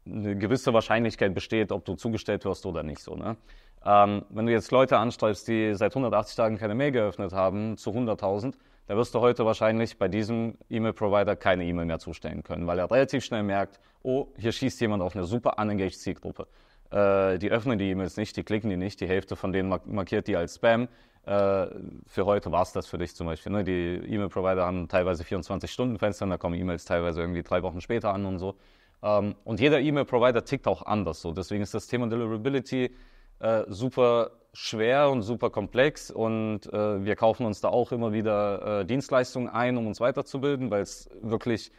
eine gewisse Wahrscheinlichkeit besteht, ob du zugestellt wirst oder nicht so. Ne? Ähm, wenn du jetzt Leute anstreifst, die seit 180 Tagen keine Mail geöffnet haben, zu 100.000, da wirst du heute wahrscheinlich bei diesem E-Mail-Provider keine E-Mail mehr zustellen können, weil er relativ schnell merkt, oh, hier schießt jemand auf eine super unengaged Zielgruppe. Äh, die öffnen die E-Mails nicht, die klicken die nicht, die Hälfte von denen markiert die als Spam. Äh, für heute war es das für dich zum Beispiel. Ne? Die E-Mail-Provider haben teilweise 24-Stunden-Fenster, da kommen E-Mails teilweise irgendwie drei Wochen später an und so. Ähm, und jeder E-Mail-Provider tickt auch anders so. Deswegen ist das Thema Deliverability äh, super schwer und super komplex und äh, wir kaufen uns da auch immer wieder äh, Dienstleistungen ein, um uns weiterzubilden, weil es wirklich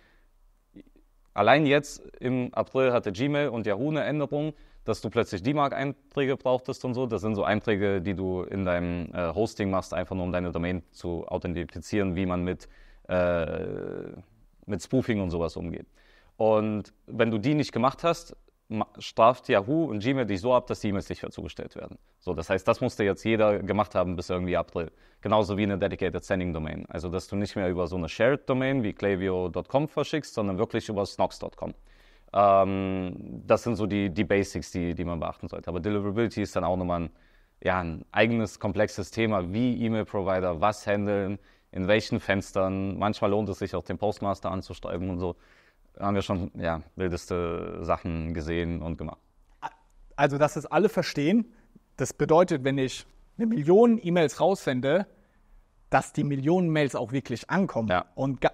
allein jetzt im April hatte Gmail und Yahoo eine Änderung, dass du plötzlich D-Mark-Einträge brauchtest und so. Das sind so Einträge, die du in deinem äh, Hosting machst, einfach nur um deine Domain zu authentifizieren, wie man mit, äh, mit Spoofing und sowas umgeht. Und wenn du die nicht gemacht hast, straft Yahoo und Gmail dich so ab, dass die E-Mails nicht mehr zugestellt werden. So, das heißt, das musste jetzt jeder gemacht haben bis irgendwie April. Genauso wie eine Dedicated Sending Domain. Also, dass du nicht mehr über so eine Shared Domain wie clavio.com verschickst, sondern wirklich über snox.com. Ähm, das sind so die, die Basics, die, die man beachten sollte. Aber Deliverability ist dann auch nochmal ein, ja, ein eigenes, komplexes Thema, wie E-Mail-Provider was handeln, in welchen Fenstern. Manchmal lohnt es sich auch, den Postmaster anzuschreiben und so haben wir schon ja, wildeste Sachen gesehen und gemacht. Also, dass es alle verstehen, das bedeutet, wenn ich eine Million E-Mails raussende, dass die Millionen Mails auch wirklich ankommen. Ja. Und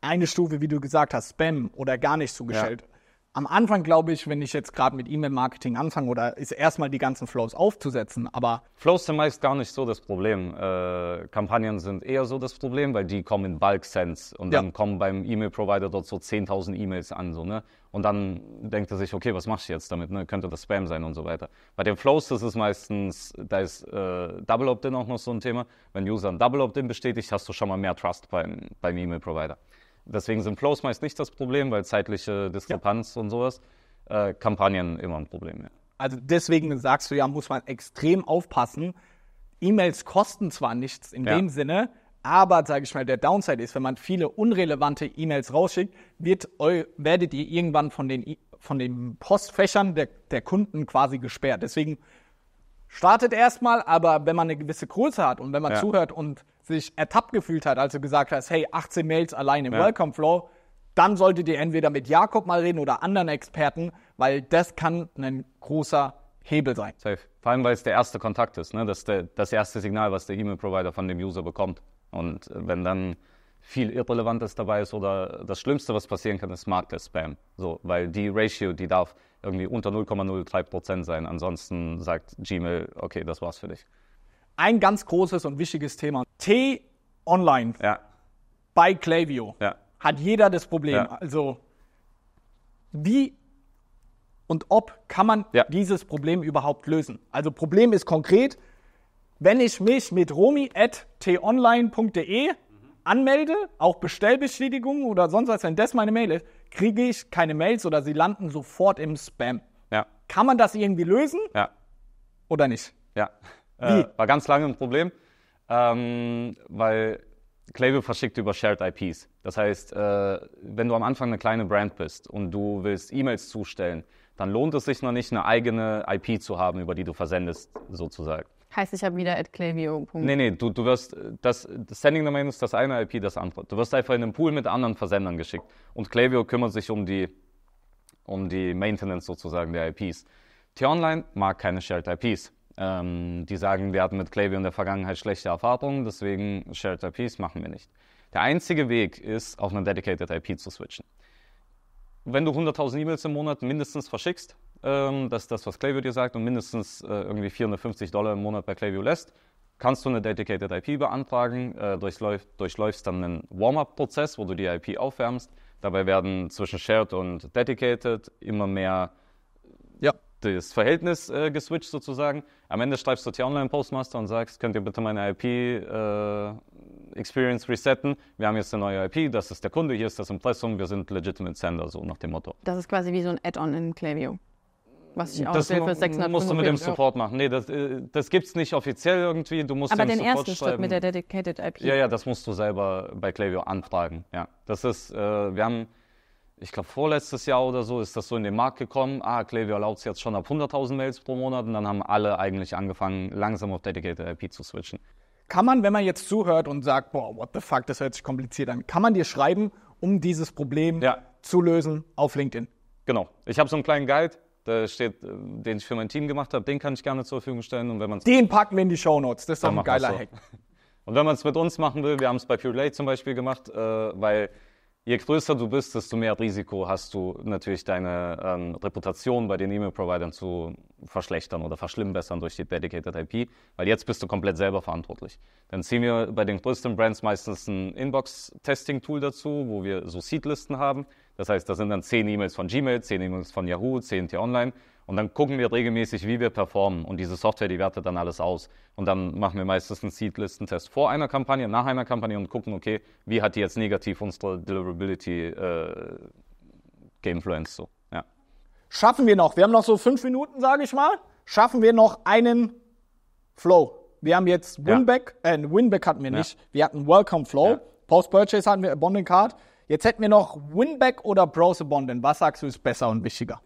eine Stufe, wie du gesagt hast, Spam oder gar nicht zugestellt. Ja am Anfang glaube ich, wenn ich jetzt gerade mit E-Mail-Marketing anfange oder ist erstmal die ganzen Flows aufzusetzen, aber. Flows sind meist gar nicht so das Problem. Äh, Kampagnen sind eher so das Problem, weil die kommen in Bulk-Sense und ja. dann kommen beim E-Mail-Provider dort so 10.000 E-Mails an, so, ne? Und dann denkt er sich, okay, was mache ich jetzt damit, ne? Könnte das Spam sein und so weiter. Bei den Flows ist es meistens, da ist äh, Double Opt-in auch noch so ein Thema. Wenn User ein Double Opt-in bestätigt, hast du schon mal mehr Trust beim, beim E-Mail-Provider. Deswegen sind Flows meist nicht das Problem, weil zeitliche Diskrepanz ja. und sowas. Äh, Kampagnen immer ein Problem. Ja. Also deswegen sagst du ja, muss man extrem aufpassen. E-Mails kosten zwar nichts in ja. dem Sinne, aber sage ich mal, der Downside ist, wenn man viele unrelevante E-Mails rausschickt, wird, werdet ihr irgendwann von den, von den Postfächern der, der Kunden quasi gesperrt. Deswegen startet erstmal, aber wenn man eine gewisse Größe hat und wenn man ja. zuhört und sich ertappt gefühlt hat, als du gesagt hast, hey, 18 Mails allein im ja. Welcome Flow, dann solltet ihr entweder mit Jakob mal reden oder anderen Experten, weil das kann ein großer Hebel sein. Safe. Vor allem, weil es der erste Kontakt ist, ne? das ist der, das erste Signal, was der E-Mail-Provider von dem User bekommt. Und wenn dann viel Irrelevantes dabei ist oder das Schlimmste, was passieren kann, ist Markless Spam. So, weil die Ratio, die darf irgendwie unter 0,03% sein. Ansonsten sagt Gmail, okay, das war's für dich ein ganz großes und wichtiges Thema. T online ja. bei Clavio ja. hat jeder das Problem. Ja. Also wie und ob kann man dieses Problem überhaupt lösen? Also Problem ist konkret, wenn ich mich mit romi.tonline.de mhm. anmelde, auch Bestellbestätigungen oder sonst was, wenn das meine Mail ist, kriege ich keine Mails oder sie landen sofort im Spam. Kann man das irgendwie lösen oder nicht? Ja. Äh, war ganz lange ein Problem, ähm, weil Klaviyo verschickt über Shared IPs. Das heißt, äh, wenn du am Anfang eine kleine Brand bist und du willst E-Mails zustellen, dann lohnt es sich noch nicht, eine eigene IP zu haben, über die du versendest, sozusagen. Heißt, ich habe wieder at Klaviyo. Nee, nee, du, du wirst, das, das Sending Domain ist das eine IP, das andere. Du wirst einfach in einen Pool mit anderen Versendern geschickt. Und Klaviyo kümmert sich um die, um die Maintenance sozusagen der IPs. T-Online mag keine Shared IPs. Ähm, die sagen, wir hatten mit Klaviyo in der Vergangenheit schlechte Erfahrungen, deswegen Shared IPs machen wir nicht. Der einzige Weg ist, auf eine Dedicated IP zu switchen. Wenn du 100.000 E-Mails im Monat mindestens verschickst, ähm, das ist das, was Klaviyo dir sagt, und mindestens äh, irgendwie 450 Dollar im Monat bei Klaviyo lässt, kannst du eine Dedicated IP beantragen, äh, durchläuf, durchläufst dann einen Warm-up-Prozess, wo du die IP aufwärmst. Dabei werden zwischen Shared und Dedicated immer mehr das Verhältnis äh, geswitcht sozusagen. Am Ende schreibst du dir online postmaster und sagst, könnt ihr bitte meine IP-Experience äh, resetten? Wir haben jetzt eine neue IP, das ist der Kunde, hier ist das Impressum, wir sind legitimate Sender, so nach dem Motto. Das ist quasi wie so ein Add-on in Klaviyo. Was ich auch das für 600 musst du mit dem Support machen. Nee, das, äh, das gibt es nicht offiziell irgendwie. Du musst Aber den Support ersten schreiben. Schritt mit der Dedicated IP. Ja, ja, das musst du selber bei Klaviyo anfragen. Ja, das ist, äh, wir haben ich glaube, vorletztes Jahr oder so ist das so in den Markt gekommen. Ah, Klaviyo es jetzt schon ab 100.000 Mails pro Monat und dann haben alle eigentlich angefangen, langsam auf Dedicated IP zu switchen. Kann man, wenn man jetzt zuhört und sagt, boah, what the fuck, das hört sich kompliziert an, kann man dir schreiben, um dieses Problem ja. zu lösen auf LinkedIn? Genau. Ich habe so einen kleinen Guide, da steht, äh, den ich für mein Team gemacht habe, den kann ich gerne zur Verfügung stellen. Und wenn man's den packen wir in die Show Notes. das ist doch ein geiler so. Hack. Und wenn man es mit uns machen will, wir haben es bei Pure Late zum Beispiel gemacht, äh, weil Je größer du bist, desto mehr Risiko hast du natürlich deine ähm, Reputation bei den E-Mail-Providern zu verschlechtern oder verschlimmbessern durch die Dedicated IP, weil jetzt bist du komplett selber verantwortlich. Dann ziehen wir bei den größten Brands meistens ein Inbox-Testing-Tool dazu, wo wir so Seed-Listen haben. Das heißt, da sind dann zehn E-Mails von Gmail, zehn E-Mails von Yahoo, zehn T-Online und dann gucken wir regelmäßig, wie wir performen. Und diese Software, die wertet dann alles aus. Und dann machen wir meistens einen Seed-Listen-Test vor einer Kampagne, nach einer Kampagne und gucken, okay, wie hat die jetzt negativ unsere Deliverability äh, geinfluenced. So. Ja. Schaffen wir noch, wir haben noch so fünf Minuten, sage ich mal, schaffen wir noch einen Flow. Wir haben jetzt Winback, ja. äh, Winback hatten wir nicht. Ja. Wir hatten Welcome Flow, ja. Post-Purchase hatten wir Abandon Card. Jetzt hätten wir noch Winback oder Browse Abandon. Was sagst du, ist besser und wichtiger?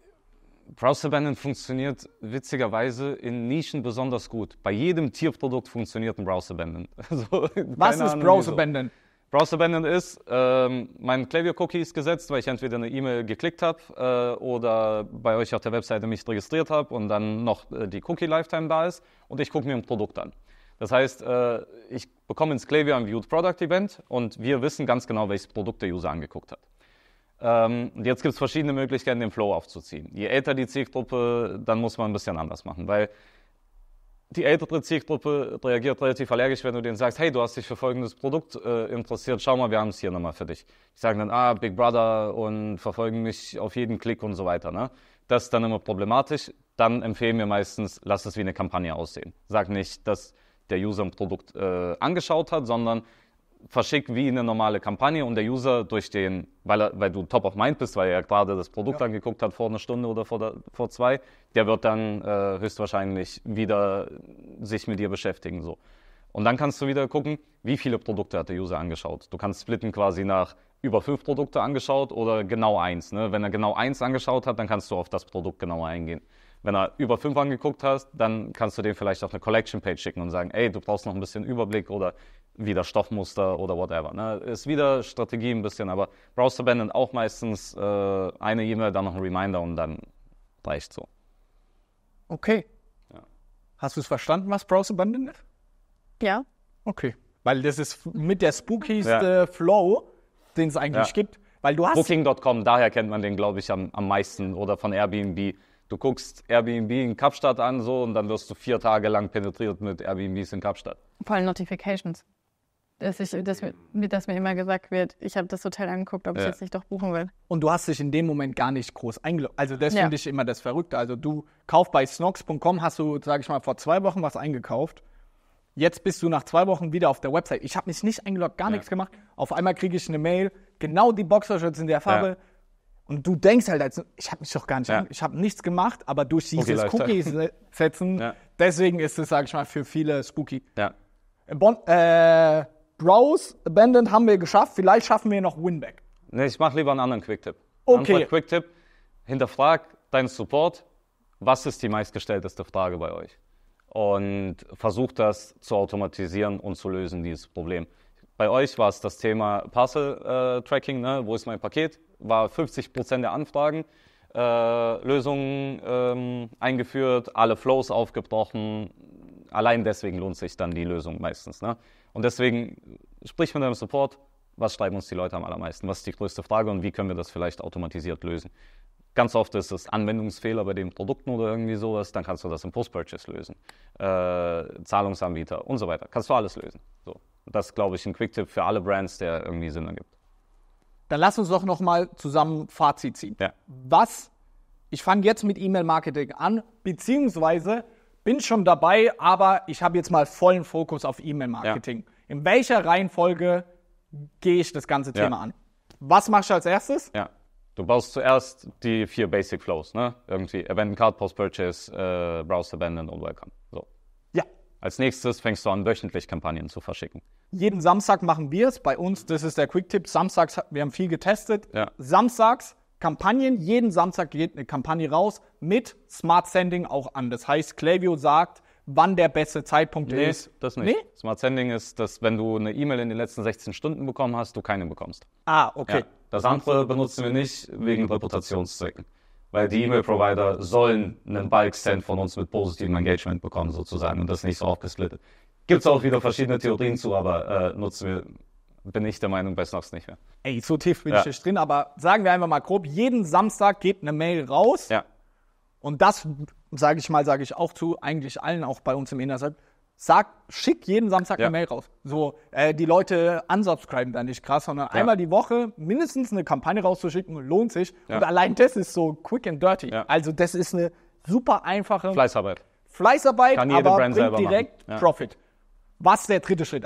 Browser Abandon funktioniert witzigerweise in Nischen besonders gut. Bei jedem Tierprodukt funktioniert ein Browser Abandon. Also, Was ist Ahnung, Browser Abandon? Browser Abandon ist, ähm, mein Klavier-Cookie ist gesetzt, weil ich entweder eine E-Mail geklickt habe äh, oder bei euch auf der Webseite mich registriert habe und dann noch äh, die Cookie-Lifetime da ist und ich gucke mir ein Produkt an. Das heißt, äh, ich bekomme ins Klavier ein Viewed Product Event und wir wissen ganz genau, welches Produkt der User angeguckt hat. Ähm, und jetzt gibt es verschiedene Möglichkeiten, den Flow aufzuziehen. Je älter die Zielgruppe, dann muss man ein bisschen anders machen, weil die ältere Zielgruppe reagiert relativ allergisch, wenn du denen sagst, hey, du hast dich für folgendes Produkt äh, interessiert, schau mal, wir haben es hier nochmal für dich. Die sagen dann, ah, Big Brother und verfolgen mich auf jeden Klick und so weiter. Ne? Das ist dann immer problematisch. Dann empfehlen wir meistens, lass es wie eine Kampagne aussehen. Sag nicht, dass der User ein Produkt äh, angeschaut hat, sondern verschickt wie eine normale Kampagne und der User durch den, weil, er, weil du top of mind bist, weil er gerade das Produkt ja. angeguckt hat vor einer Stunde oder vor, der, vor zwei, der wird dann äh, höchstwahrscheinlich wieder sich mit dir beschäftigen. So. Und dann kannst du wieder gucken, wie viele Produkte hat der User angeschaut. Du kannst splitten quasi nach über fünf Produkte angeschaut oder genau eins. Ne? Wenn er genau eins angeschaut hat, dann kannst du auf das Produkt genauer eingehen. Wenn er über fünf angeguckt hast, dann kannst du den vielleicht auf eine Collection Page schicken und sagen, ey, du brauchst noch ein bisschen Überblick oder wieder Stoffmuster oder whatever. Ne? Ist wieder Strategie ein bisschen, aber Browser Bandit auch meistens äh, eine E-Mail, dann noch ein Reminder und dann reicht so. Okay. Ja. Hast du es verstanden, was Browser Bandit ist? Ja. Okay. Weil das ist mit der spookieste ja. Flow, den es eigentlich ja. gibt. Weil du hast. Booking.com, daher kennt man den, glaube ich, am, am meisten oder von Airbnb du guckst Airbnb in Kapstadt an so und dann wirst du vier Tage lang penetriert mit Airbnbs in Kapstadt. Vor allem Notifications. Dass, ich, dass, mir, dass mir immer gesagt wird, ich habe das Hotel angeguckt, ob ja. ich jetzt nicht doch buchen will. Und du hast dich in dem Moment gar nicht groß eingeloggt. Also das ja. finde ich immer das Verrückte. Also du kauf bei snox.com, hast du, sage ich mal, vor zwei Wochen was eingekauft. Jetzt bist du nach zwei Wochen wieder auf der Website. Ich habe mich nicht eingeloggt, gar ja. nichts gemacht. Auf einmal kriege ich eine Mail, genau die Boxershirts in der Farbe. Und du denkst halt, als, ich habe mich doch gar nicht, ja. ich habe nichts gemacht, aber durch dieses okay, Cookies setzen, ja. deswegen ist es, sage ich mal, für viele spooky. Ja. Äh, bon, äh, Browse, Abandoned haben wir geschafft. Vielleicht schaffen wir noch Winback. Nee, ich mache lieber einen anderen Quick-Tipp. Okay. Antwort Quick-Tipp. Hinterfrag deinen Support. Was ist die meistgestellteste Frage bei euch? Und versuch das zu automatisieren und zu lösen, dieses Problem. Bei euch war es das Thema Parcel-Tracking, äh, ne? wo ist mein Paket? War 50 der Anfragen. Äh, Lösungen ähm, eingeführt, alle Flows aufgebrochen, allein deswegen lohnt sich dann die Lösung meistens. Ne? Und deswegen sprich mit deinem Support, was schreiben uns die Leute am allermeisten? Was ist die größte Frage und wie können wir das vielleicht automatisiert lösen? Ganz oft ist es Anwendungsfehler bei den Produkten oder irgendwie sowas, dann kannst du das im Post-Purchase lösen. Äh, Zahlungsanbieter und so weiter. Kannst du alles lösen. So. Das ist, glaube ich, ein Quick-Tipp für alle Brands, der irgendwie Sinn ergibt. Dann lass uns doch nochmal zusammen Fazit ziehen. Ja. Was, ich fange jetzt mit E-Mail-Marketing an, beziehungsweise bin schon dabei, aber ich habe jetzt mal vollen Fokus auf E-Mail-Marketing. Ja. In welcher Reihenfolge gehe ich das ganze Thema ja. an? Was machst du als erstes? Ja. Du baust zuerst die vier Basic Flows, ne? Irgendwie Abandon Card, Post Purchase, äh, Browse Abandoned und Welcome. So. Ja. Als nächstes fängst du an, wöchentlich Kampagnen zu verschicken. Jeden Samstag machen wir es. Bei uns, das ist der Quick-Tipp, samstags, wir haben viel getestet. Ja. Samstags Kampagnen. Jeden Samstag geht eine Kampagne raus mit Smart Sending auch an. Das heißt, Clavio sagt, wann der beste Zeitpunkt nee, ist. Das nicht. Nee? Smart Sending ist, dass wenn du eine E-Mail in den letzten 16 Stunden bekommen hast, du keine bekommst. Ah, okay. Ja, das andere benutzen wir nicht wegen Reputationszwecken. Weil die E-Mail-Provider sollen einen Bulk-Send von uns mit positivem Engagement bekommen, sozusagen, und das nicht so aufgesplittet. Gibt es auch wieder verschiedene Theorien zu, aber äh, nutzen wir bin ich der Meinung bei Snox nicht mehr. Ey, so tief bin ja. ich nicht drin, aber sagen wir einfach mal grob, jeden Samstag geht eine Mail raus. Ja. Und das, sage ich mal, sage ich auch zu eigentlich allen, auch bei uns im Innerset, sag, schick jeden Samstag ja. eine Mail raus. So, äh, die Leute unsubscriben dann nicht krass, sondern ja. einmal die Woche mindestens eine Kampagne rauszuschicken, lohnt sich. Und allein das ist so quick and dirty. Also das ist eine super einfache... Fleißarbeit. Fleißarbeit, Kann jede aber Brand bringt direkt Profit. Was der dritte Schritt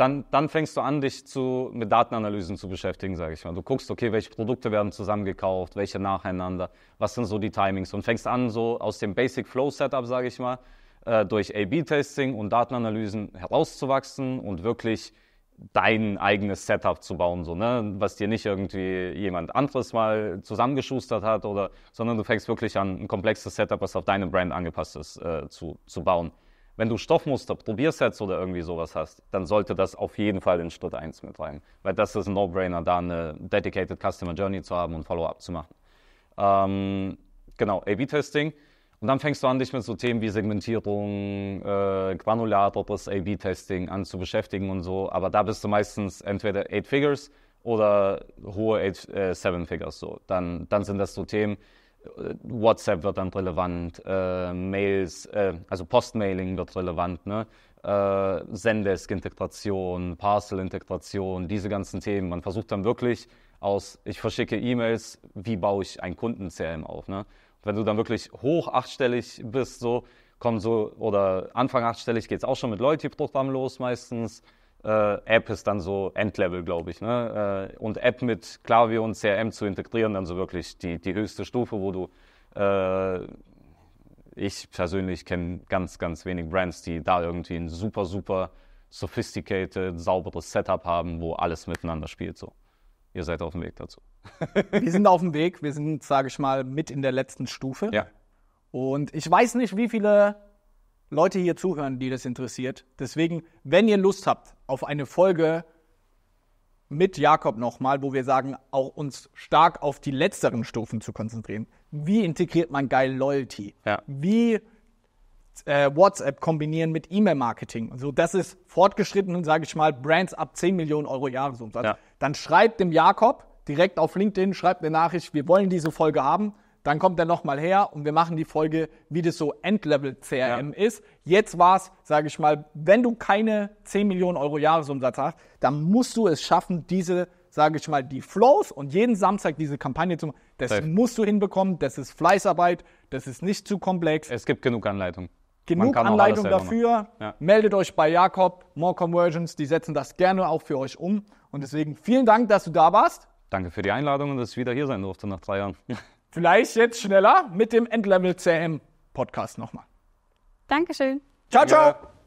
dann, dann fängst du an, dich zu, mit Datenanalysen zu beschäftigen, sage ich mal. Du guckst, okay, welche Produkte werden zusammengekauft, welche nacheinander, was sind so die Timings und fängst an, so aus dem Basic Flow Setup, sage ich mal, äh, durch A-B-Testing und Datenanalysen herauszuwachsen und wirklich dein eigenes Setup zu bauen, so, ne? was dir nicht irgendwie jemand anderes mal zusammengeschustert hat, oder, sondern du fängst wirklich an, ein komplexes Setup, was auf deine Brand angepasst ist, äh, zu, zu bauen wenn du Stoffmuster, Probiersets oder irgendwie sowas hast, dann sollte das auf jeden Fall in Schritt 1 mit rein. Weil das ist ein No-Brainer, da eine dedicated Customer Journey zu haben und Follow-up zu machen. Ähm, genau, A-B-Testing. Und dann fängst du an, dich mit so Themen wie Segmentierung, äh, granulares A-B-Testing an zu beschäftigen und so. Aber da bist du meistens entweder 8 Figures oder hohe 7 äh, Figures. So. Dann, dann sind das so Themen, WhatsApp wird dann relevant, äh, Mails, äh, also Postmailing wird relevant, ne? äh, Zendesk-Integration, Parcel-Integration, diese ganzen Themen. Man versucht dann wirklich aus, ich verschicke E-Mails, wie baue ich ein Kunden-CRM auf. Ne? Wenn du dann wirklich hoch achtstellig bist, so kommen so, oder Anfang achtstellig geht es auch schon mit loyalty programmen los meistens äh, App ist dann so Endlevel, glaube ich. Ne? Äh, und App mit Klavier und CRM zu integrieren, dann so wirklich die, die höchste Stufe, wo du. Äh, ich persönlich kenne ganz, ganz wenig Brands, die da irgendwie ein super, super sophisticated, sauberes Setup haben, wo alles miteinander spielt. So. Ihr seid auf dem Weg dazu. wir sind auf dem Weg. Wir sind, sage ich mal, mit in der letzten Stufe. Ja. Und ich weiß nicht, wie viele Leute hier zuhören, die das interessiert. Deswegen, wenn ihr Lust habt auf eine Folge mit Jakob nochmal, wo wir sagen, auch uns stark auf die letzteren Stufen zu konzentrieren. Wie integriert man geil Loyalty? Ja. Wie äh, WhatsApp kombinieren mit E-Mail-Marketing? So, das ist fortgeschritten, sage ich mal, Brands ab 10 Millionen Euro Jahresumsatz. Ja. Dann schreibt dem Jakob direkt auf LinkedIn, schreibt eine Nachricht, wir wollen diese Folge haben dann kommt er nochmal her und wir machen die Folge, wie das so Endlevel-CRM ja. ist. Jetzt war es, sage ich mal, wenn du keine 10 Millionen Euro Jahresumsatz hast, dann musst du es schaffen, diese, sage ich mal, die Flows und jeden Samstag diese Kampagne zu machen. Das Safe. musst du hinbekommen, das ist Fleißarbeit, das ist nicht zu komplex. Es gibt genug Anleitungen. Genug Anleitung dafür. Ja. Meldet euch bei Jakob, More Conversions, die setzen das gerne auch für euch um. Und deswegen vielen Dank, dass du da warst. Danke für die Einladung und dass ich wieder hier sein durfte nach drei Jahren. Vielleicht jetzt schneller mit dem Endlevel CM Podcast nochmal. Dankeschön. Ciao, ciao. Ja.